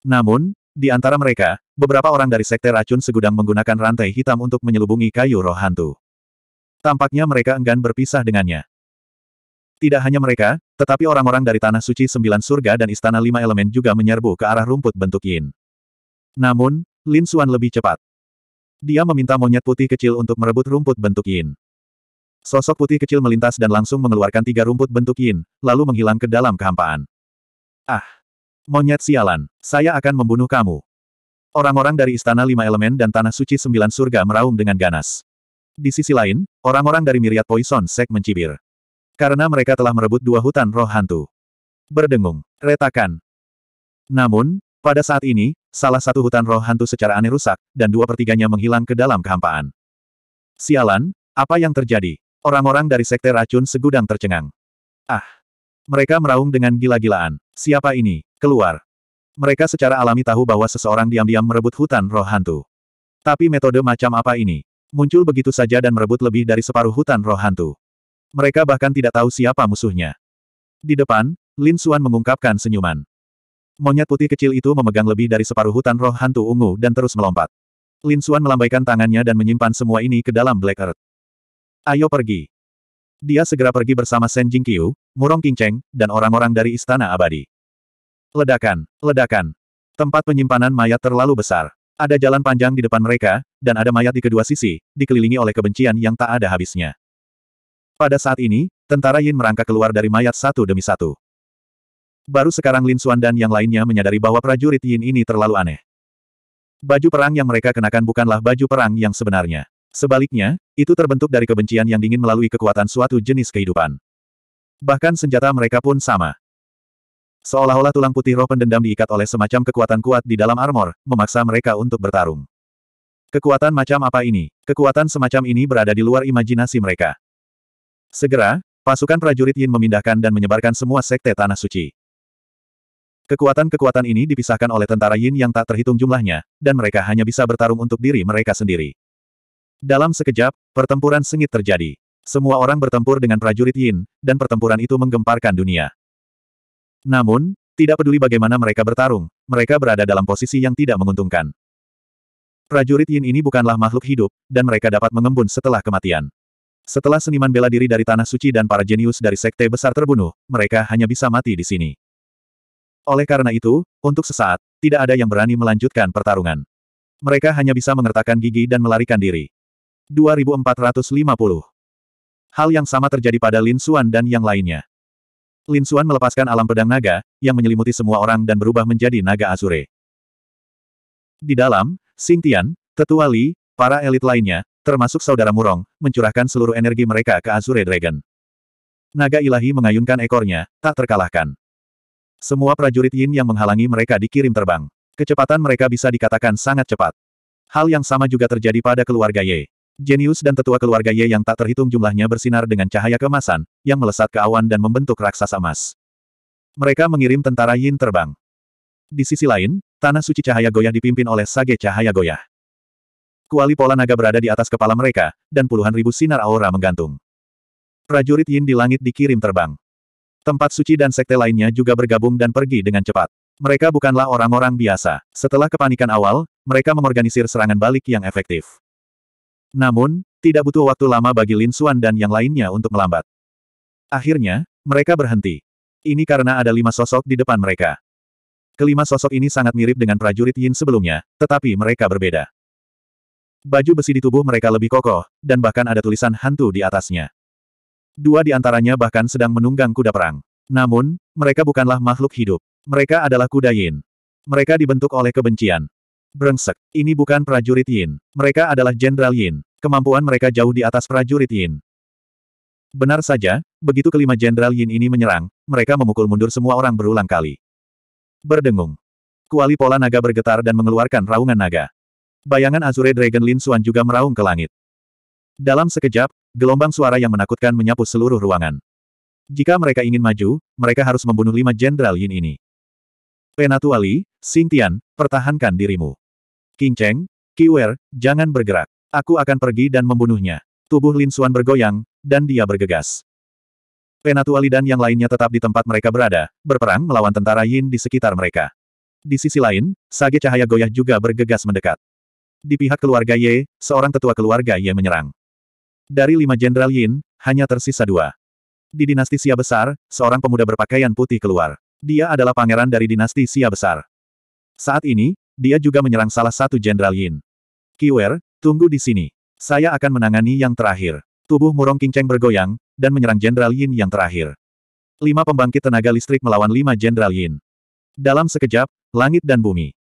Namun, di antara mereka, beberapa orang dari Sekte Racun Segudang menggunakan rantai hitam untuk menyelubungi kayu roh hantu. Tampaknya mereka enggan berpisah dengannya. Tidak hanya mereka, tetapi orang-orang dari Tanah Suci Sembilan Surga dan Istana Lima Elemen juga menyerbu ke arah rumput bentuk Yin. Namun, Lin Suan lebih cepat. Dia meminta monyet putih kecil untuk merebut rumput bentuk Yin. Sosok putih kecil melintas dan langsung mengeluarkan tiga rumput bentuk yin, lalu menghilang ke dalam kehampaan. Ah! Monyet sialan, saya akan membunuh kamu. Orang-orang dari Istana Lima Elemen dan Tanah Suci Sembilan Surga meraung dengan ganas. Di sisi lain, orang-orang dari Miriat Poison Sek mencibir. Karena mereka telah merebut dua hutan roh hantu. Berdengung, retakan. Namun, pada saat ini, salah satu hutan roh hantu secara aneh rusak, dan dua pertiganya menghilang ke dalam kehampaan. Sialan, apa yang terjadi? Orang-orang dari Sekte Racun Segudang tercengang. Ah! Mereka meraung dengan gila-gilaan. Siapa ini? Keluar! Mereka secara alami tahu bahwa seseorang diam-diam merebut hutan roh hantu. Tapi metode macam apa ini? Muncul begitu saja dan merebut lebih dari separuh hutan roh hantu. Mereka bahkan tidak tahu siapa musuhnya. Di depan, Lin Suan mengungkapkan senyuman. Monyet putih kecil itu memegang lebih dari separuh hutan roh hantu ungu dan terus melompat. Lin Suan melambaikan tangannya dan menyimpan semua ini ke dalam Black Earth. Ayo pergi. Dia segera pergi bersama Shen Jingqiu, Murong Qingcheng, dan orang-orang dari Istana Abadi. Ledakan, ledakan. Tempat penyimpanan mayat terlalu besar. Ada jalan panjang di depan mereka, dan ada mayat di kedua sisi, dikelilingi oleh kebencian yang tak ada habisnya. Pada saat ini, tentara Yin merangkak keluar dari mayat satu demi satu. Baru sekarang Lin Xuan dan yang lainnya menyadari bahwa prajurit Yin ini terlalu aneh. Baju perang yang mereka kenakan bukanlah baju perang yang sebenarnya. Sebaliknya, itu terbentuk dari kebencian yang dingin melalui kekuatan suatu jenis kehidupan. Bahkan senjata mereka pun sama. Seolah-olah tulang putih roh pendendam diikat oleh semacam kekuatan kuat di dalam armor, memaksa mereka untuk bertarung. Kekuatan macam apa ini? Kekuatan semacam ini berada di luar imajinasi mereka. Segera, pasukan prajurit Yin memindahkan dan menyebarkan semua sekte Tanah Suci. Kekuatan-kekuatan ini dipisahkan oleh tentara Yin yang tak terhitung jumlahnya, dan mereka hanya bisa bertarung untuk diri mereka sendiri. Dalam sekejap, pertempuran sengit terjadi. Semua orang bertempur dengan prajurit Yin, dan pertempuran itu menggemparkan dunia. Namun, tidak peduli bagaimana mereka bertarung, mereka berada dalam posisi yang tidak menguntungkan. Prajurit Yin ini bukanlah makhluk hidup, dan mereka dapat mengembun setelah kematian. Setelah seniman bela diri dari Tanah Suci dan para jenius dari Sekte Besar terbunuh, mereka hanya bisa mati di sini. Oleh karena itu, untuk sesaat, tidak ada yang berani melanjutkan pertarungan. Mereka hanya bisa mengertakkan gigi dan melarikan diri. 2450. Hal yang sama terjadi pada Lin Xuan dan yang lainnya. Lin Xuan melepaskan alam pedang naga, yang menyelimuti semua orang dan berubah menjadi naga Azure. Di dalam, Xing Tian, Tetua Li, para elit lainnya, termasuk saudara Murong, mencurahkan seluruh energi mereka ke Azure Dragon. Naga ilahi mengayunkan ekornya, tak terkalahkan. Semua prajurit Yin yang menghalangi mereka dikirim terbang. Kecepatan mereka bisa dikatakan sangat cepat. Hal yang sama juga terjadi pada keluarga Ye. Jenius dan tetua keluarga Ye yang tak terhitung jumlahnya bersinar dengan cahaya kemasan, yang melesat ke awan dan membentuk raksasa emas. Mereka mengirim tentara Yin terbang. Di sisi lain, tanah suci cahaya goyah dipimpin oleh sage cahaya goyah. Kuali pola naga berada di atas kepala mereka, dan puluhan ribu sinar aura menggantung. Prajurit Yin di langit dikirim terbang. Tempat suci dan sekte lainnya juga bergabung dan pergi dengan cepat. Mereka bukanlah orang-orang biasa. Setelah kepanikan awal, mereka mengorganisir serangan balik yang efektif. Namun, tidak butuh waktu lama bagi Lin Xuan dan yang lainnya untuk melambat. Akhirnya, mereka berhenti. Ini karena ada lima sosok di depan mereka. Kelima sosok ini sangat mirip dengan prajurit Yin sebelumnya, tetapi mereka berbeda. Baju besi di tubuh mereka lebih kokoh, dan bahkan ada tulisan hantu di atasnya. Dua di antaranya bahkan sedang menunggang kuda perang. Namun, mereka bukanlah makhluk hidup. Mereka adalah kuda Yin. Mereka dibentuk oleh kebencian. Brengsek, ini bukan prajurit Yin. Mereka adalah Jenderal Yin. Kemampuan mereka jauh di atas prajurit Yin. Benar saja, begitu kelima Jenderal Yin ini menyerang, mereka memukul mundur semua orang berulang kali. Berdengung. Kuali pola naga bergetar dan mengeluarkan raungan naga. Bayangan Azure Dragon Lin Xuan juga meraung ke langit. Dalam sekejap, gelombang suara yang menakutkan menyapu seluruh ruangan. Jika mereka ingin maju, mereka harus membunuh lima Jenderal Yin ini. Penatuali, Xing Tian, pertahankan dirimu. King Cheng, Kiwer, jangan bergerak. Aku akan pergi dan membunuhnya. Tubuh Lin Xuan bergoyang, dan dia bergegas. Penatuali dan yang lainnya tetap di tempat mereka berada, berperang melawan tentara Yin di sekitar mereka. Di sisi lain, Sage Cahaya Goyah juga bergegas mendekat. Di pihak keluarga Ye, seorang tetua keluarga Ye menyerang. Dari lima jenderal Yin, hanya tersisa dua. Di dinasti Sia Besar, seorang pemuda berpakaian putih keluar. Dia adalah pangeran dari dinasti Sia Besar. Saat ini, dia juga menyerang salah satu Jenderal Yin. Kiwer, tunggu di sini. Saya akan menangani yang terakhir. Tubuh Murong Qingcheng bergoyang, dan menyerang Jenderal Yin yang terakhir. Lima pembangkit tenaga listrik melawan lima Jenderal Yin. Dalam sekejap, langit dan bumi.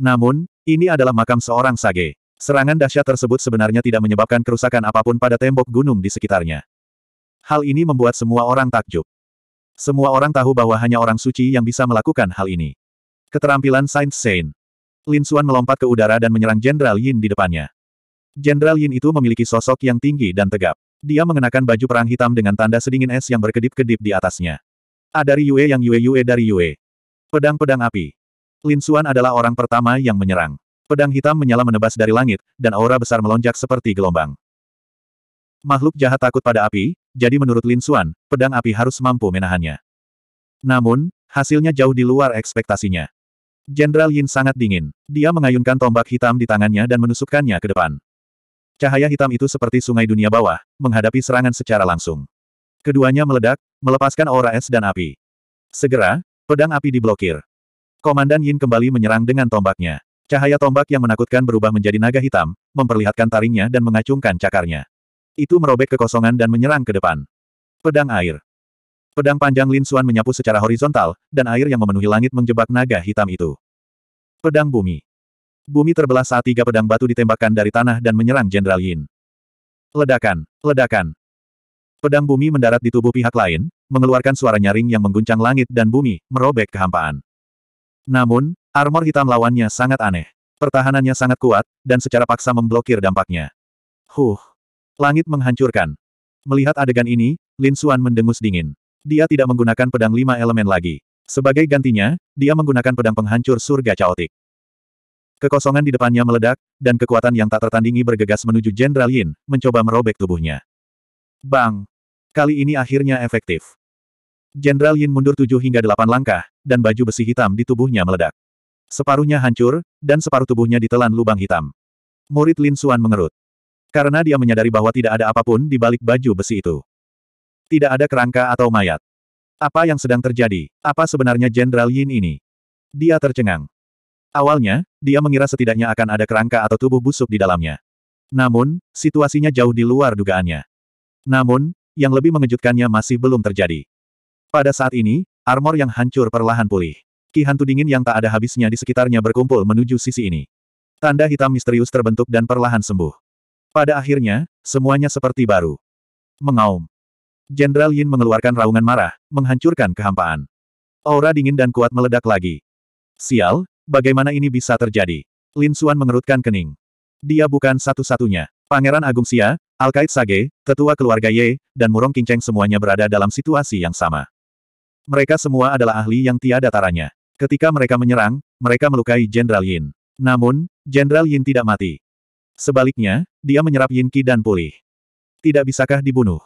Namun, ini adalah makam seorang sage. Serangan dahsyat tersebut sebenarnya tidak menyebabkan kerusakan apapun pada tembok gunung di sekitarnya. Hal ini membuat semua orang takjub. Semua orang tahu bahwa hanya orang suci yang bisa melakukan hal ini. Keterampilan Saint Saint. Lin Xuan melompat ke udara dan menyerang Jenderal Yin di depannya. Jenderal Yin itu memiliki sosok yang tinggi dan tegap. Dia mengenakan baju perang hitam dengan tanda sedingin es yang berkedip-kedip di atasnya. Ah, dari Yue yang Yue-Yue dari Yue. Pedang-pedang api. Lin Xuan adalah orang pertama yang menyerang. Pedang hitam menyala menebas dari langit, dan aura besar melonjak seperti gelombang. Makhluk jahat takut pada api, jadi menurut Lin Xuan, pedang api harus mampu menahannya. Namun, hasilnya jauh di luar ekspektasinya. Jenderal Yin sangat dingin. Dia mengayunkan tombak hitam di tangannya dan menusukkannya ke depan. Cahaya hitam itu seperti sungai dunia bawah, menghadapi serangan secara langsung. Keduanya meledak, melepaskan aura es dan api. Segera, pedang api diblokir. Komandan Yin kembali menyerang dengan tombaknya. Cahaya tombak yang menakutkan berubah menjadi naga hitam, memperlihatkan taringnya dan mengacungkan cakarnya. Itu merobek kekosongan dan menyerang ke depan. Pedang air. Pedang panjang Lin Xuan menyapu secara horizontal, dan air yang memenuhi langit menjebak naga hitam itu. Pedang bumi. Bumi terbelah saat tiga pedang batu ditembakkan dari tanah dan menyerang Jenderal Yin. Ledakan, ledakan. Pedang bumi mendarat di tubuh pihak lain, mengeluarkan suara nyaring yang mengguncang langit dan bumi, merobek kehampaan. Namun, armor hitam lawannya sangat aneh. Pertahanannya sangat kuat, dan secara paksa memblokir dampaknya. Huh. Langit menghancurkan. Melihat adegan ini, Lin Xuan mendengus dingin dia tidak menggunakan pedang lima elemen lagi. Sebagai gantinya, dia menggunakan pedang penghancur surga caotik. Kekosongan di depannya meledak, dan kekuatan yang tak tertandingi bergegas menuju Jenderal Yin, mencoba merobek tubuhnya. Bang! Kali ini akhirnya efektif. Jenderal Yin mundur tujuh hingga delapan langkah, dan baju besi hitam di tubuhnya meledak. Separuhnya hancur, dan separuh tubuhnya ditelan lubang hitam. Murid Lin Suan mengerut. Karena dia menyadari bahwa tidak ada apapun di balik baju besi itu. Tidak ada kerangka atau mayat. Apa yang sedang terjadi? Apa sebenarnya Jenderal Yin ini? Dia tercengang. Awalnya, dia mengira setidaknya akan ada kerangka atau tubuh busuk di dalamnya. Namun, situasinya jauh di luar dugaannya. Namun, yang lebih mengejutkannya masih belum terjadi. Pada saat ini, armor yang hancur perlahan pulih. Ki hantu dingin yang tak ada habisnya di sekitarnya berkumpul menuju sisi ini. Tanda hitam misterius terbentuk dan perlahan sembuh. Pada akhirnya, semuanya seperti baru. Mengaum. Jenderal Yin mengeluarkan raungan marah, menghancurkan kehampaan. Aura dingin dan kuat meledak lagi. Sial, bagaimana ini bisa terjadi? Lin Xuan mengerutkan kening. Dia bukan satu-satunya. Pangeran Agung Sia, Alkait Sage, tetua keluarga Ye, dan Murong Kinceng semuanya berada dalam situasi yang sama. Mereka semua adalah ahli yang tiada taranya. Ketika mereka menyerang, mereka melukai Jenderal Yin. Namun, Jenderal Yin tidak mati. Sebaliknya, dia menyerap Yin Qi dan pulih. Tidak bisakah dibunuh?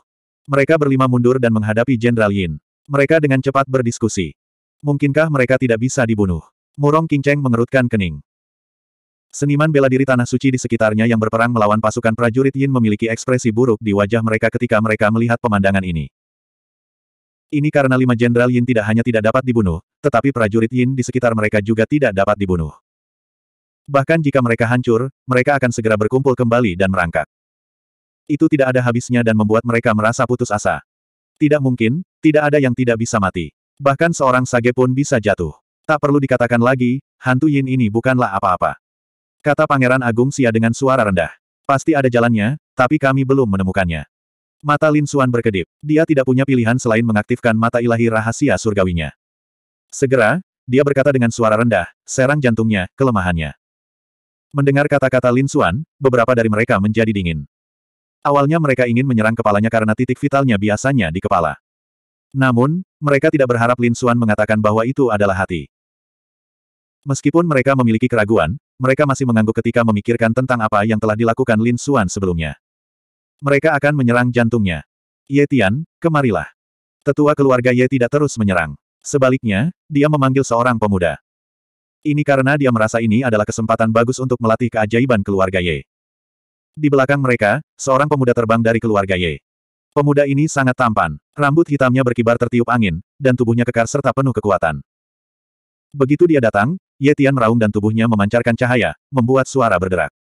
Mereka berlima mundur dan menghadapi Jenderal Yin. Mereka dengan cepat berdiskusi. Mungkinkah mereka tidak bisa dibunuh? Murong Qingcheng mengerutkan kening. Seniman bela diri Tanah Suci di sekitarnya yang berperang melawan pasukan prajurit Yin memiliki ekspresi buruk di wajah mereka ketika mereka melihat pemandangan ini. Ini karena lima jenderal Yin tidak hanya tidak dapat dibunuh, tetapi prajurit Yin di sekitar mereka juga tidak dapat dibunuh. Bahkan jika mereka hancur, mereka akan segera berkumpul kembali dan merangkak itu tidak ada habisnya dan membuat mereka merasa putus asa. Tidak mungkin, tidak ada yang tidak bisa mati. Bahkan seorang sage pun bisa jatuh. Tak perlu dikatakan lagi, hantu Yin ini bukanlah apa-apa. Kata Pangeran Agung Sia dengan suara rendah. Pasti ada jalannya, tapi kami belum menemukannya. Mata Lin Suan berkedip. Dia tidak punya pilihan selain mengaktifkan mata ilahi rahasia surgawinya. Segera, dia berkata dengan suara rendah, serang jantungnya, kelemahannya. Mendengar kata-kata Lin Suan, beberapa dari mereka menjadi dingin. Awalnya mereka ingin menyerang kepalanya karena titik vitalnya biasanya di kepala. Namun, mereka tidak berharap Lin Suan mengatakan bahwa itu adalah hati. Meskipun mereka memiliki keraguan, mereka masih mengangguk ketika memikirkan tentang apa yang telah dilakukan Lin Suan sebelumnya. Mereka akan menyerang jantungnya. Ye Tian, kemarilah. Tetua keluarga Ye tidak terus menyerang. Sebaliknya, dia memanggil seorang pemuda. Ini karena dia merasa ini adalah kesempatan bagus untuk melatih keajaiban keluarga Ye. Di belakang mereka, seorang pemuda terbang dari keluarga Ye. Pemuda ini sangat tampan. Rambut hitamnya berkibar tertiup angin, dan tubuhnya kekar serta penuh kekuatan. Begitu dia datang, Ye Tian meraung dan tubuhnya memancarkan cahaya, membuat suara berderak.